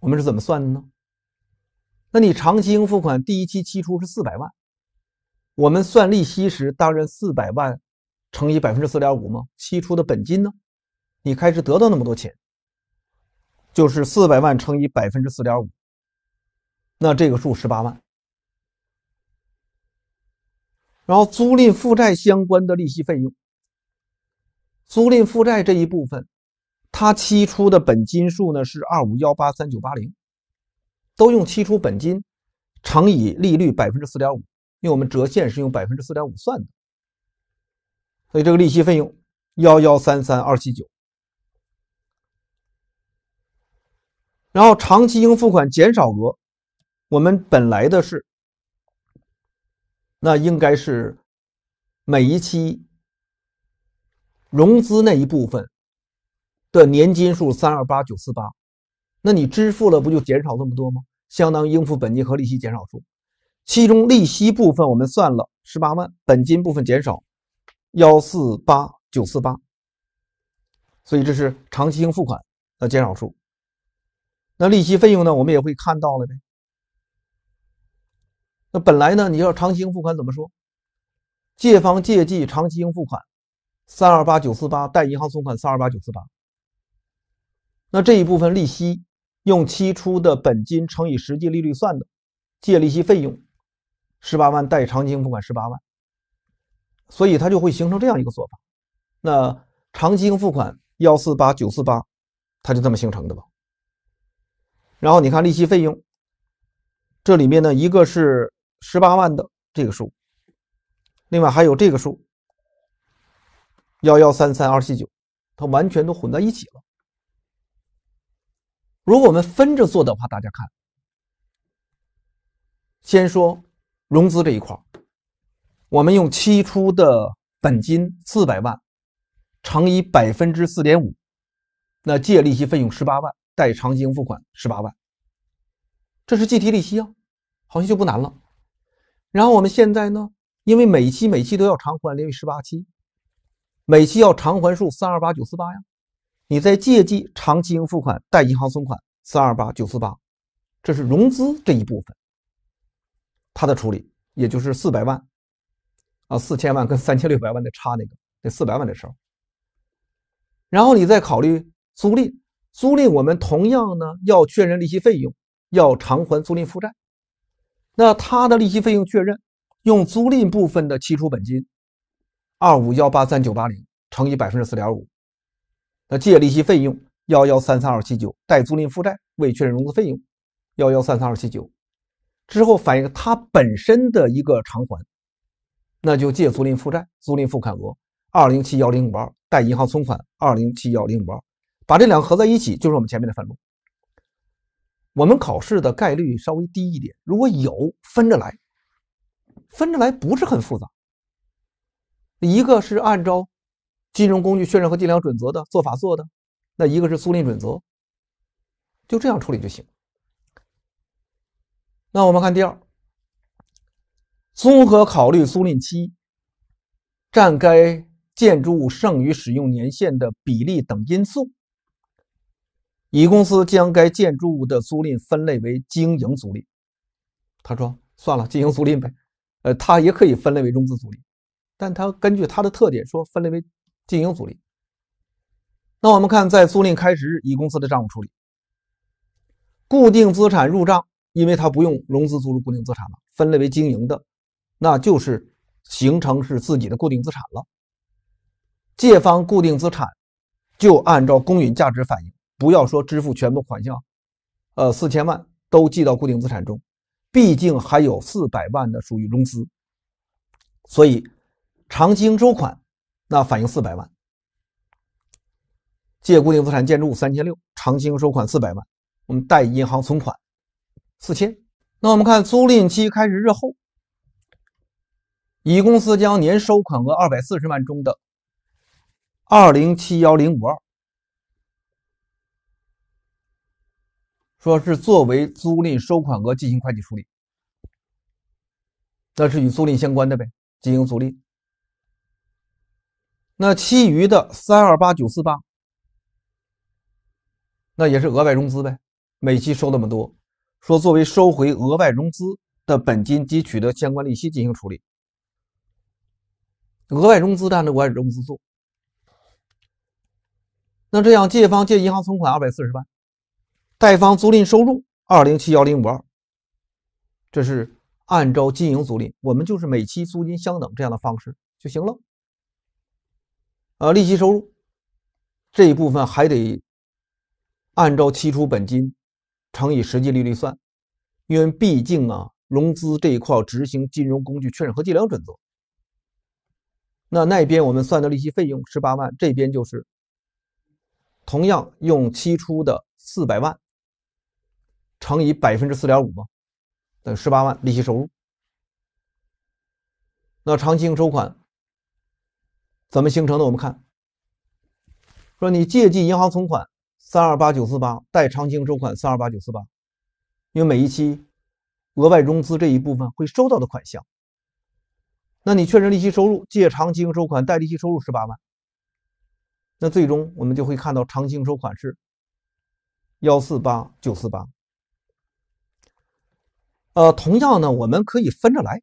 我们是怎么算的呢？那你长期应付款第一期期初是四百万，我们算利息时当然四百万乘以百分之四点五吗？期初的本金呢？你开始得到那么多钱？就是四百万乘以百分之四点五，那这个数十八万。然后租赁负债相关的利息费用，租赁负债这一部分，它期初的本金数呢是二五幺八三九八零，都用期初本金乘以利率百分之四点五，因为我们折现是用百分之四点五算的，所以这个利息费用幺幺三三二七九。然后长期应付款减少额，我们本来的是，那应该是每一期融资那一部分的年金数三二八九四八，那你支付了不就减少这么多吗？相当应付本金和利息减少数，其中利息部分我们算了十八万，本金部分减少幺四八九四八，所以这是长期应付款的减少数。那利息费用呢？我们也会看到了呗。那本来呢，你要长期应付款怎么说？借方借记长期应付款三二八九四八，贷银行存款三二八九四八。那这一部分利息用期初的本金乘以实际利率算的，借利息费用十八万，贷长期应付款十八万。所以它就会形成这样一个做法。那长期应付款幺四八九四八，它就这么形成的吧？然后你看利息费用，这里面呢一个是十八万的这个数，另外还有这个数幺幺三三二七九，它完全都混在一起了。如果我们分着做的话，大家看，先说融资这一块我们用期初的本金四百万乘以百分之四点五，那借利息费用十八万。贷长期应付款十八万，这是计提利息啊，好像就不难了。然后我们现在呢，因为每期每期都要偿还，利率十八期，每期要偿还数三二八九四八呀。你再借记长期应付款、贷银行存款三二八九四八，这是融资这一部分它的处理，也就是四百万啊，四千万跟三千六百万的差那个，那四百万的时候。然后你再考虑租赁。租赁，我们同样呢要确认利息费用，要偿还租赁负债。那他的利息费用确认用租赁部分的期初本金二五幺八三九八零乘以百分之四点五，那借利息费用幺幺三三二七九，贷租赁负债未确认融资费用幺幺三三二七九。之后反映他本身的一个偿还，那就借租赁负债租赁付款额二零七幺零五二，贷银行存款二零七幺零五二。把这两个合在一起，就是我们前面的分录。我们考试的概率稍微低一点，如果有分着来，分着来不是很复杂。一个是按照金融工具确认和计量准则的做法做的，那一个是租赁准则，就这样处理就行。那我们看第二，综合考虑租赁期占该建筑物剩余使用年限的比例等因素。乙公司将该建筑物的租赁分类为经营租赁，他说算了，经营租赁呗。呃，他也可以分类为融资租赁，但他根据它的特点说分类为经营租赁。那我们看在租赁开始日，乙公司的账务处理：固定资产入账，因为它不用融资租赁固定资产了，分类为经营的，那就是形成是自己的固定资产了。借方固定资产就按照公允价值反映。不要说支付全部款项，呃，四千万都记到固定资产中，毕竟还有四百万的属于融资，所以长期应收款那反映四百万，借固定资产建筑物三千六，长期应收款四百万，我们贷银行存款四千。那我们看租赁期开始日后，乙公司将年收款额二百四十万中的二零七幺零五二。说是作为租赁收款额进行会计处理，那是与租赁相关的呗，经营租赁。那其余的三二八九四八，那也是额外融资呗，每期收那么多，说作为收回额外融资的本金及取得相关利息进行处理。额外融资当然额外融资做。那这样借方借银行存款二百四十万。贷方租赁收入二零七幺零五二，这是按照经营租赁，我们就是每期租金相等这样的方式就行了。呃，利息收入这一部分还得按照期初本金乘以实际利率算，因为毕竟啊，融资这一块执行金融工具确认和计量准则。那那边我们算的利息费用十八万，这边就是同样用期初的四百万。乘以百分之四点五吗？等十八万利息收入。那长期应收款怎么形成的？我们看，说你借记银行存款三二八九四八，贷长期应收款三二八九四八，因为每一期额外融资这一部分会收到的款项。那你确认利息收入，借长期应收款，贷利息收入十八万。那最终我们就会看到长期应收款是幺四八九四八。呃，同样呢，我们可以分着来。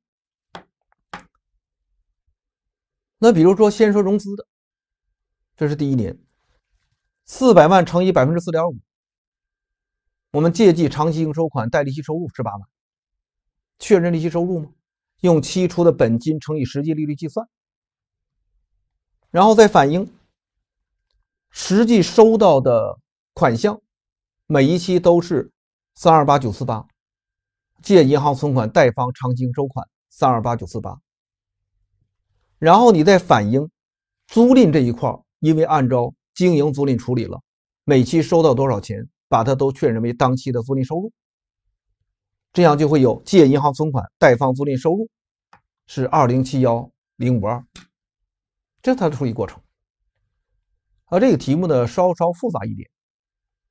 那比如说，先说融资的，这是第一年，四百万乘以百分之四点五，我们借记长期应收款贷利息收入十八万，确认利息收入吗？用期初的本金乘以实际利率计算，然后再反映实际收到的款项，每一期都是三二八九四八。借银行存款，贷方长期收款三二八九四八，然后你再反映租赁这一块因为按照经营租赁处理了，每期收到多少钱，把它都确认为当期的租赁收入，这样就会有借银行存款，贷方租赁收入是二零七幺零五二，这是它的处理过程。而这个题目呢稍稍复杂一点，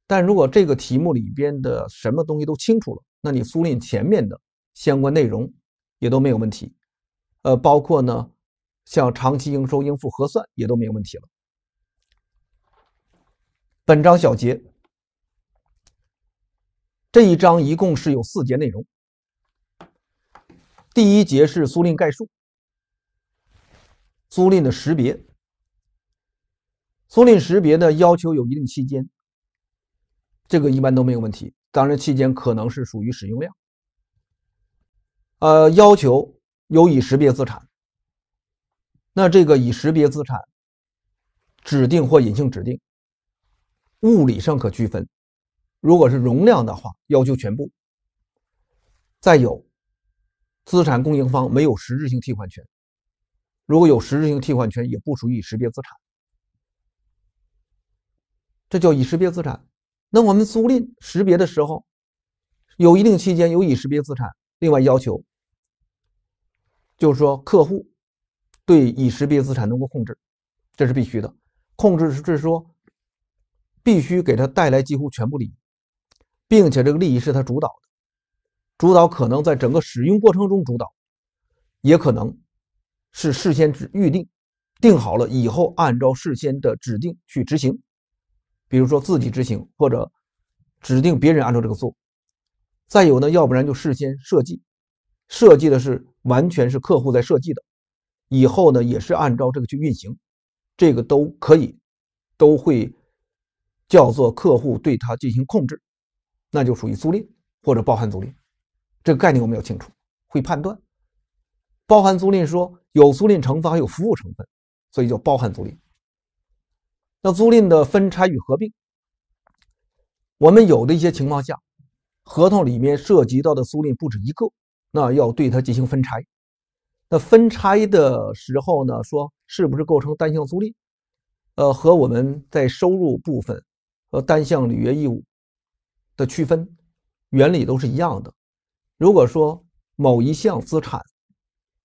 但如果这个题目里边的什么东西都清楚了。那你租赁前面的相关内容也都没有问题，呃，包括呢像长期应收应付核算也都没有问题了。本章小结，这一章一共是有四节内容，第一节是租赁概述，租赁的识别，租赁识别呢，要求有一定期间，这个一般都没有问题。当然，期间可能是属于使用量。呃，要求有已识别资产。那这个已识别资产，指定或隐性指定，物理上可区分。如果是容量的话，要求全部。再有，资产供应方没有实质性替换权。如果有实质性替换权，也不属于已识别资产。这叫已识别资产。那我们租赁识别的时候，有一定期间有已识别资产，另外要求，就是说客户对已识别资产能够控制，这是必须的。控制是说，必须给他带来几乎全部利益，并且这个利益是他主导的，主导可能在整个使用过程中主导，也可能是事先指预定，定好了以后按照事先的指定去执行。比如说自己执行，或者指定别人按照这个做；再有呢，要不然就事先设计，设计的是完全是客户在设计的，以后呢也是按照这个去运行，这个都可以，都会叫做客户对他进行控制，那就属于租赁或者包含租赁。这个概念我们要清楚，会判断。包含租赁说有租赁成分，还有服务成分，所以叫包含租赁。那租赁的分拆与合并，我们有的一些情况下，合同里面涉及到的租赁不止一个，那要对它进行分拆。那分拆的时候呢，说是不是构成单项租赁？呃，和我们在收入部分和单项履约义务的区分原理都是一样的。如果说某一项资产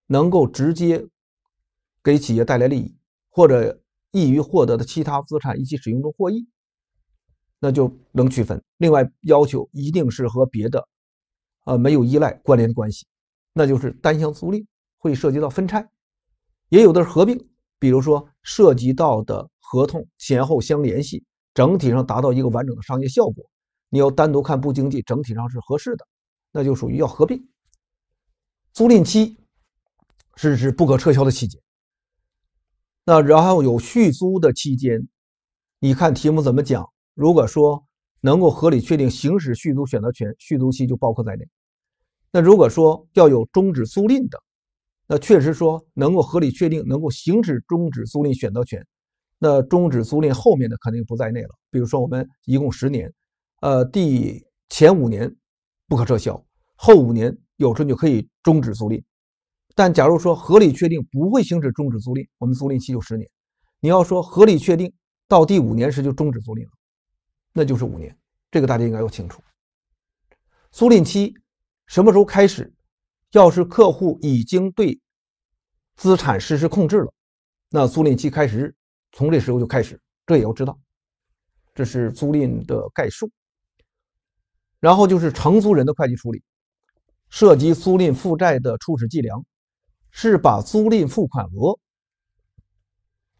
能够直接给企业带来利益，或者易于获得的其他资产一起使用中获益，那就能区分。另外，要求一定是和别的，呃，没有依赖关联关系，那就是单向租赁会涉及到分拆，也有的是合并。比如说涉及到的合同前后相联系，整体上达到一个完整的商业效果，你要单独看不经济，整体上是合适的，那就属于要合并。租赁期是指不可撤销的期间。那然后有续租的期间，你看题目怎么讲？如果说能够合理确定行使续租选择权，续租期就包括在内。那如果说要有终止租赁的，那确实说能够合理确定能够行使终止租赁选择权，那终止租赁后面的肯定不在内了。比如说我们一共十年，呃，第前五年不可撤销，后五年有时候就可以终止租赁。但假如说合理确定不会行使终止租赁，我们租赁期就十年。你要说合理确定到第五年时就终止租赁了，那就是五年。这个大家应该要清楚。租赁期什么时候开始？要是客户已经对资产实施控制了，那租赁期开始日从这时候就开始，这也要知道。这是租赁的概述。然后就是承租人的会计处理，涉及租赁负债的初始计量。是把租赁付款额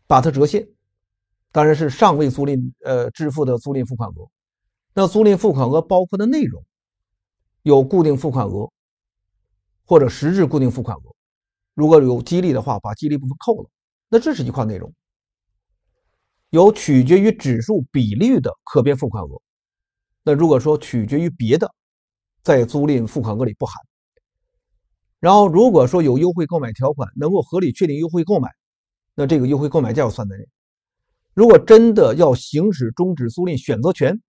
把它折现，当然是尚未租赁呃支付的租赁付款额。那租赁付款额包括的内容有固定付款额或者实质固定付款额，如果有激励的话，把激励部分扣了，那这是一块内容。有取决于指数比率的可变付款额，那如果说取决于别的，在租赁付款额里不含。然后，如果说有优惠购买条款，能够合理确定优惠购买，那这个优惠购买价要算在内。如果真的要行使终止租赁选择权，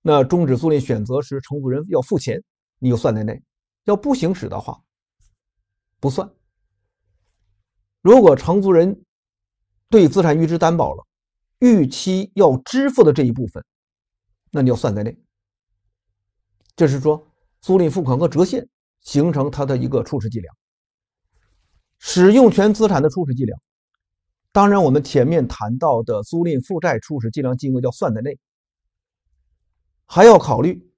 那终止租赁选择时承租人要付钱，你就算在内。要不行使的话，不算。如果承租人对资产预支担保了，预期要支付的这一部分，那你要算在内。就是说，租赁付款和折现。形成它的一个初始计量，使用权资产的初始计量，当然我们前面谈到的租赁负债初始计量金额要算在内，还要考虑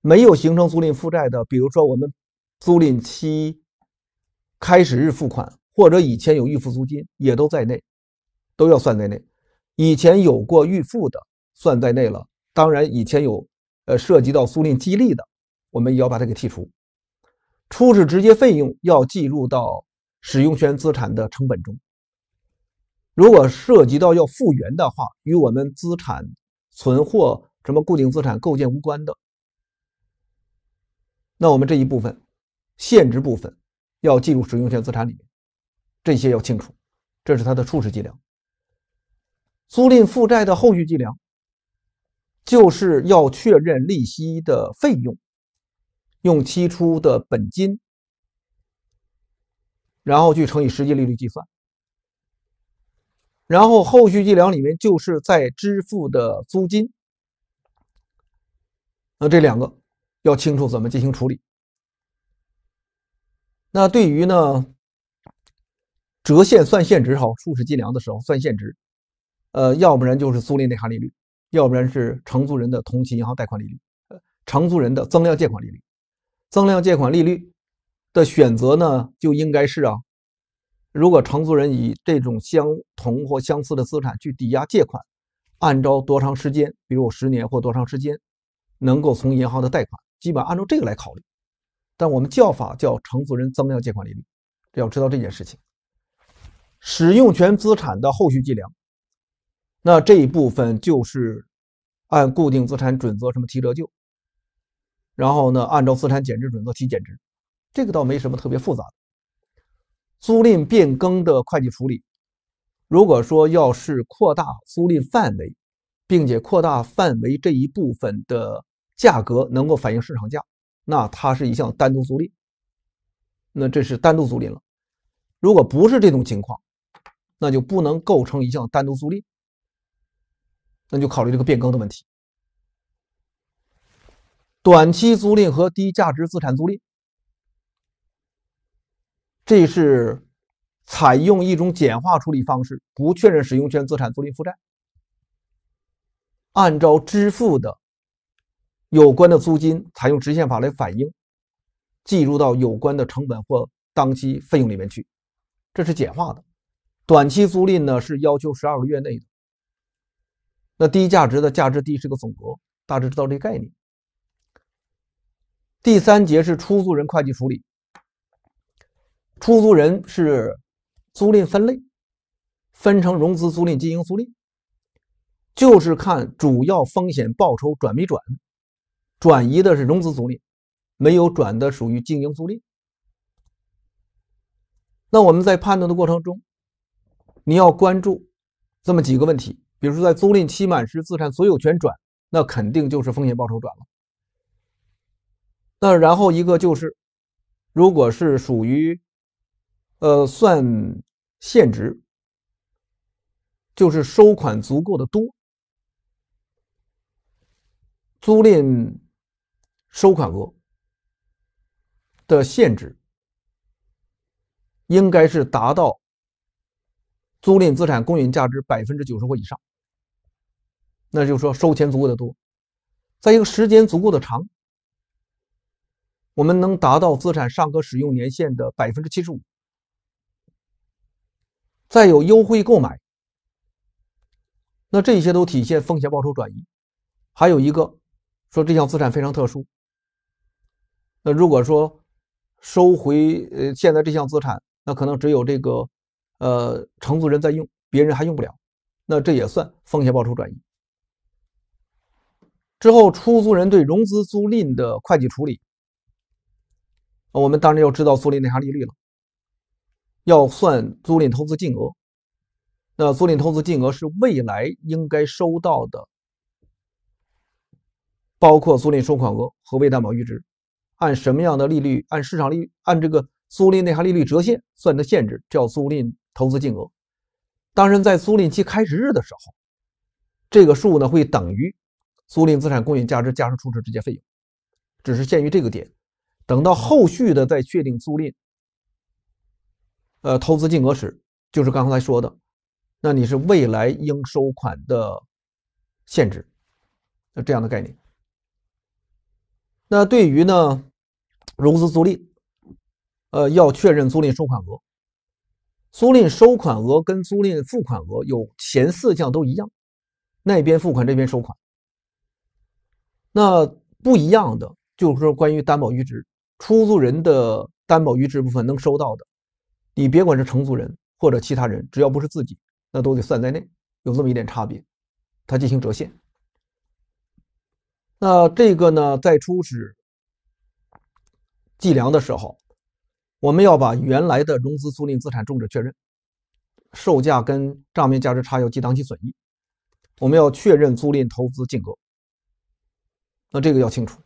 没有形成租赁负债的，比如说我们租赁期开始日付款或者以前有预付租金也都在内，都要算在内。以前有过预付的算在内了，当然以前有呃涉及到租赁激励的，我们也要把它给剔除。初始直接费用要计入到使用权资产的成本中。如果涉及到要复原的话，与我们资产存货、什么固定资产构建无关的，那我们这一部分现值部分要计入使用权资产里面。这些要清楚，这是它的初始计量。租赁负债的后续计量，就是要确认利息的费用。用期初的本金，然后去乘以实际利率计算，然后后续计量里面就是在支付的租金。那这两个要清楚怎么进行处理。那对于呢折现算现值，好初始计量的时候算现值，呃，要不然就是租赁内含利率，要不然是承租人的同期银行贷款利率，呃，承租人的增量借款利率。增量借款利率的选择呢，就应该是啊，如果承租人以这种相同或相似的资产去抵押借款，按照多长时间，比如十年或多长时间，能够从银行的贷款，基本按照这个来考虑。但我们叫法叫承租人增量借款利率，要知道这件事情。使用权资产的后续计量，那这一部分就是按固定资产准则什么提折旧。然后呢，按照资产减值准则提减值，这个倒没什么特别复杂的。租赁变更的会计处理，如果说要是扩大租赁范围，并且扩大范围这一部分的价格能够反映市场价，那它是一项单独租赁，那这是单独租赁了。如果不是这种情况，那就不能构成一项单独租赁，那就考虑这个变更的问题。短期租赁和低价值资产租赁，这是采用一种简化处理方式，不确认使用权资产租赁负债，按照支付的有关的租金，采用直线法来反映，计入到有关的成本或当期费用里面去，这是简化的。短期租赁呢是要求十二个月内的，那低价值的价值低是个总额，大致知道这个概念。第三节是出租人会计处理。出租人是租赁分类，分成融资租赁、经营租赁。就是看主要风险报酬转没转，转移的是融资租赁，没有转的属于经营租赁。那我们在判断的过程中，你要关注这么几个问题，比如说在租赁期满时，资产所有权转，那肯定就是风险报酬转了。那然后一个就是，如果是属于，呃，算现值，就是收款足够的多，租赁收款额的限值应该是达到租赁资产公允价值百分之九十或以上，那就是说收钱足够的多，在一个时间足够的长。我们能达到资产尚可使用年限的百分之七十五，再有优惠购买，那这些都体现风险报酬转移。还有一个，说这项资产非常特殊，那如果说收回呃现在这项资产，那可能只有这个呃承租人在用，别人还用不了，那这也算风险报酬转移。之后，出租人对融资租赁的会计处理。我们当然要知道租赁内含利率了，要算租赁投资净额。那租赁投资净额是未来应该收到的，包括租赁收款额和未担保余值，按什么样的利率？按市场利率？按这个租赁内含利率折现算的限制叫租赁投资净额。当然，在租赁期开始日的时候，这个数呢会等于租赁资产公允价值加上初始直接费用，只是限于这个点。等到后续的再确定租赁，呃，投资金额时，就是刚才说的，那你是未来应收款的限制，呃，这样的概念。那对于呢，融资租赁，呃，要确认租赁收款额，租赁收款额跟租赁付款额有前四项都一样，那边付款这边收款。那不一样的就是说关于担保余值。出租人的担保余值部分能收到的，你别管是承租人或者其他人，只要不是自己，那都得算在内。有这么一点差别，它进行折现。那这个呢，在初始计量的时候，我们要把原来的融资租赁资产终止确认，售价跟账面价值差要记当期损益。我们要确认租赁投资金额，那这个要清楚。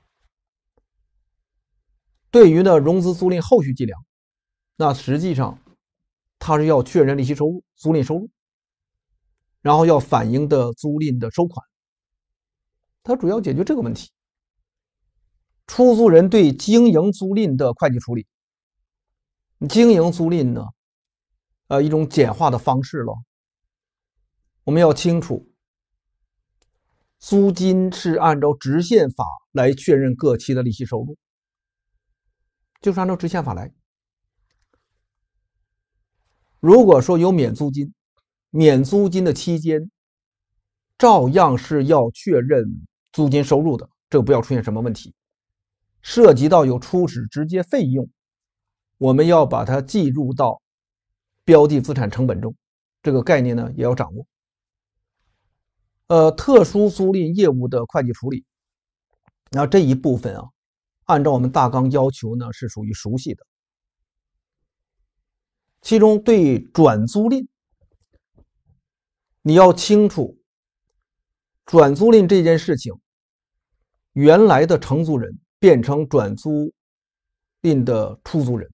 对于呢融资租赁后续计量，那实际上它是要确认利息收入、租赁收入，然后要反映的租赁的收款，它主要解决这个问题。出租人对经营租赁的会计处理，经营租赁呢，呃一种简化的方式了。我们要清楚，租金是按照直线法来确认各期的利息收入。就是按照直线法来。如果说有免租金，免租金的期间，照样是要确认租金收入的，这不要出现什么问题。涉及到有初始直接费用，我们要把它计入到标的资产成本中，这个概念呢也要掌握。呃，特殊租赁业务的会计处理，那这一部分啊。按照我们大纲要求呢，是属于熟悉的。其中对转租赁，你要清楚，转租赁这件事情，原来的承租人变成转租赁的出租人，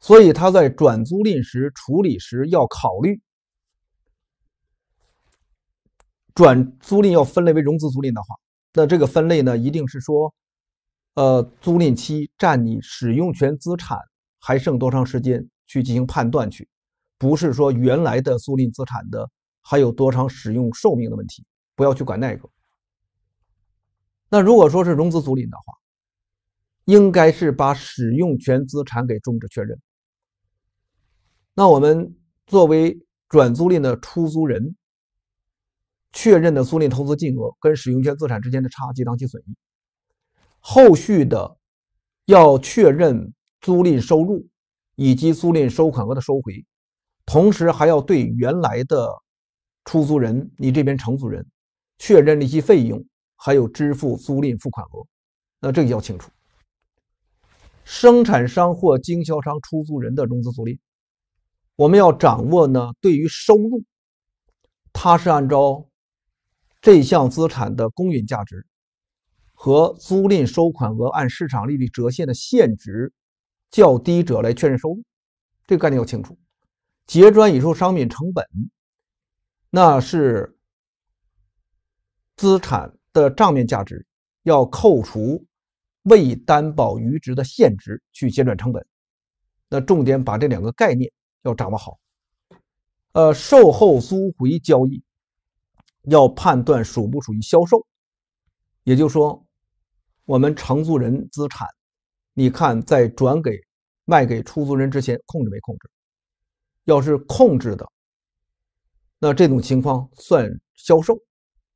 所以他在转租赁时处理时要考虑，转租赁要分类为融资租赁的话，那这个分类呢，一定是说。呃，租赁期占你使用权资产还剩多长时间去进行判断去，不是说原来的租赁资产的还有多长使用寿命的问题，不要去管那个。那如果说是融资租赁的话，应该是把使用权资产给终止确认。那我们作为转租赁的出租人，确认的租赁投资金额跟使用权资产之间的差，即当期损益。后续的要确认租赁收入以及租赁收款额的收回，同时还要对原来的出租人，你这边承租人确认利息费用，还有支付租赁付款额，那这个要清楚。生产商或经销商出租人的融资租赁，我们要掌握呢，对于收入，它是按照这项资产的公允价值。和租赁收款额按市场利率折现的现值较低者来确认收入，这个概念要清楚。结转已售商品成本，那是资产的账面价值，要扣除未担保余值的现值去结转成本。那重点把这两个概念要掌握好。呃，售后租回交易要判断属不属于销售，也就是说。我们承租人资产，你看在转给、卖给出租人之前控制没控制？要是控制的，那这种情况算销售；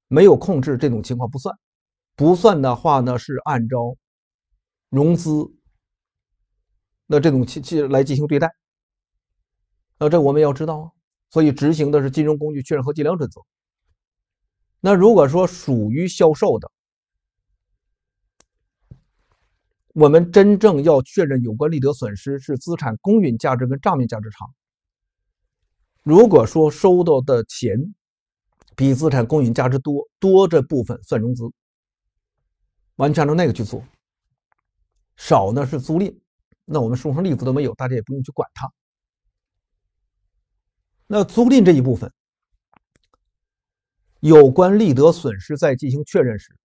没有控制，这种情况不算。不算的话呢，是按照融资，那这种去去来进行对待。那这我们要知道啊，所以执行的是金融工具确认和计量准则。那如果说属于销售的，我们真正要确认有关利得损失是资产公允价值跟账面价值差。如果说收到的钱比资产公允价值多多这部分算融资，完全按照那个去做；少呢是租赁，那我们书上例子都没有，大家也不用去管它。那租赁这一部分，有关利得损失在进行确认时，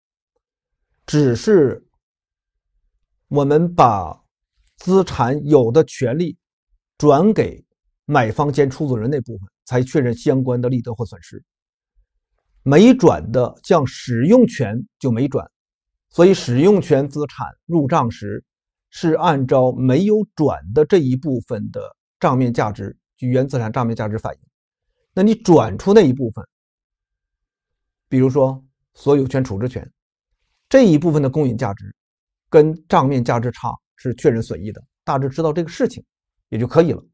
只是。我们把资产有的权利转给买方兼出租人那部分，才确认相关的利得或损失。没转的，像使用权就没转，所以使用权资产入账时是按照没有转的这一部分的账面价值，与原资产账面价值反映。那你转出那一部分，比如说所有权处置权这一部分的公允价值。跟账面价值差是确认损益的，大致知道这个事情也就可以了。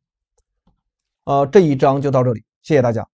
呃，这一章就到这里，谢谢大家。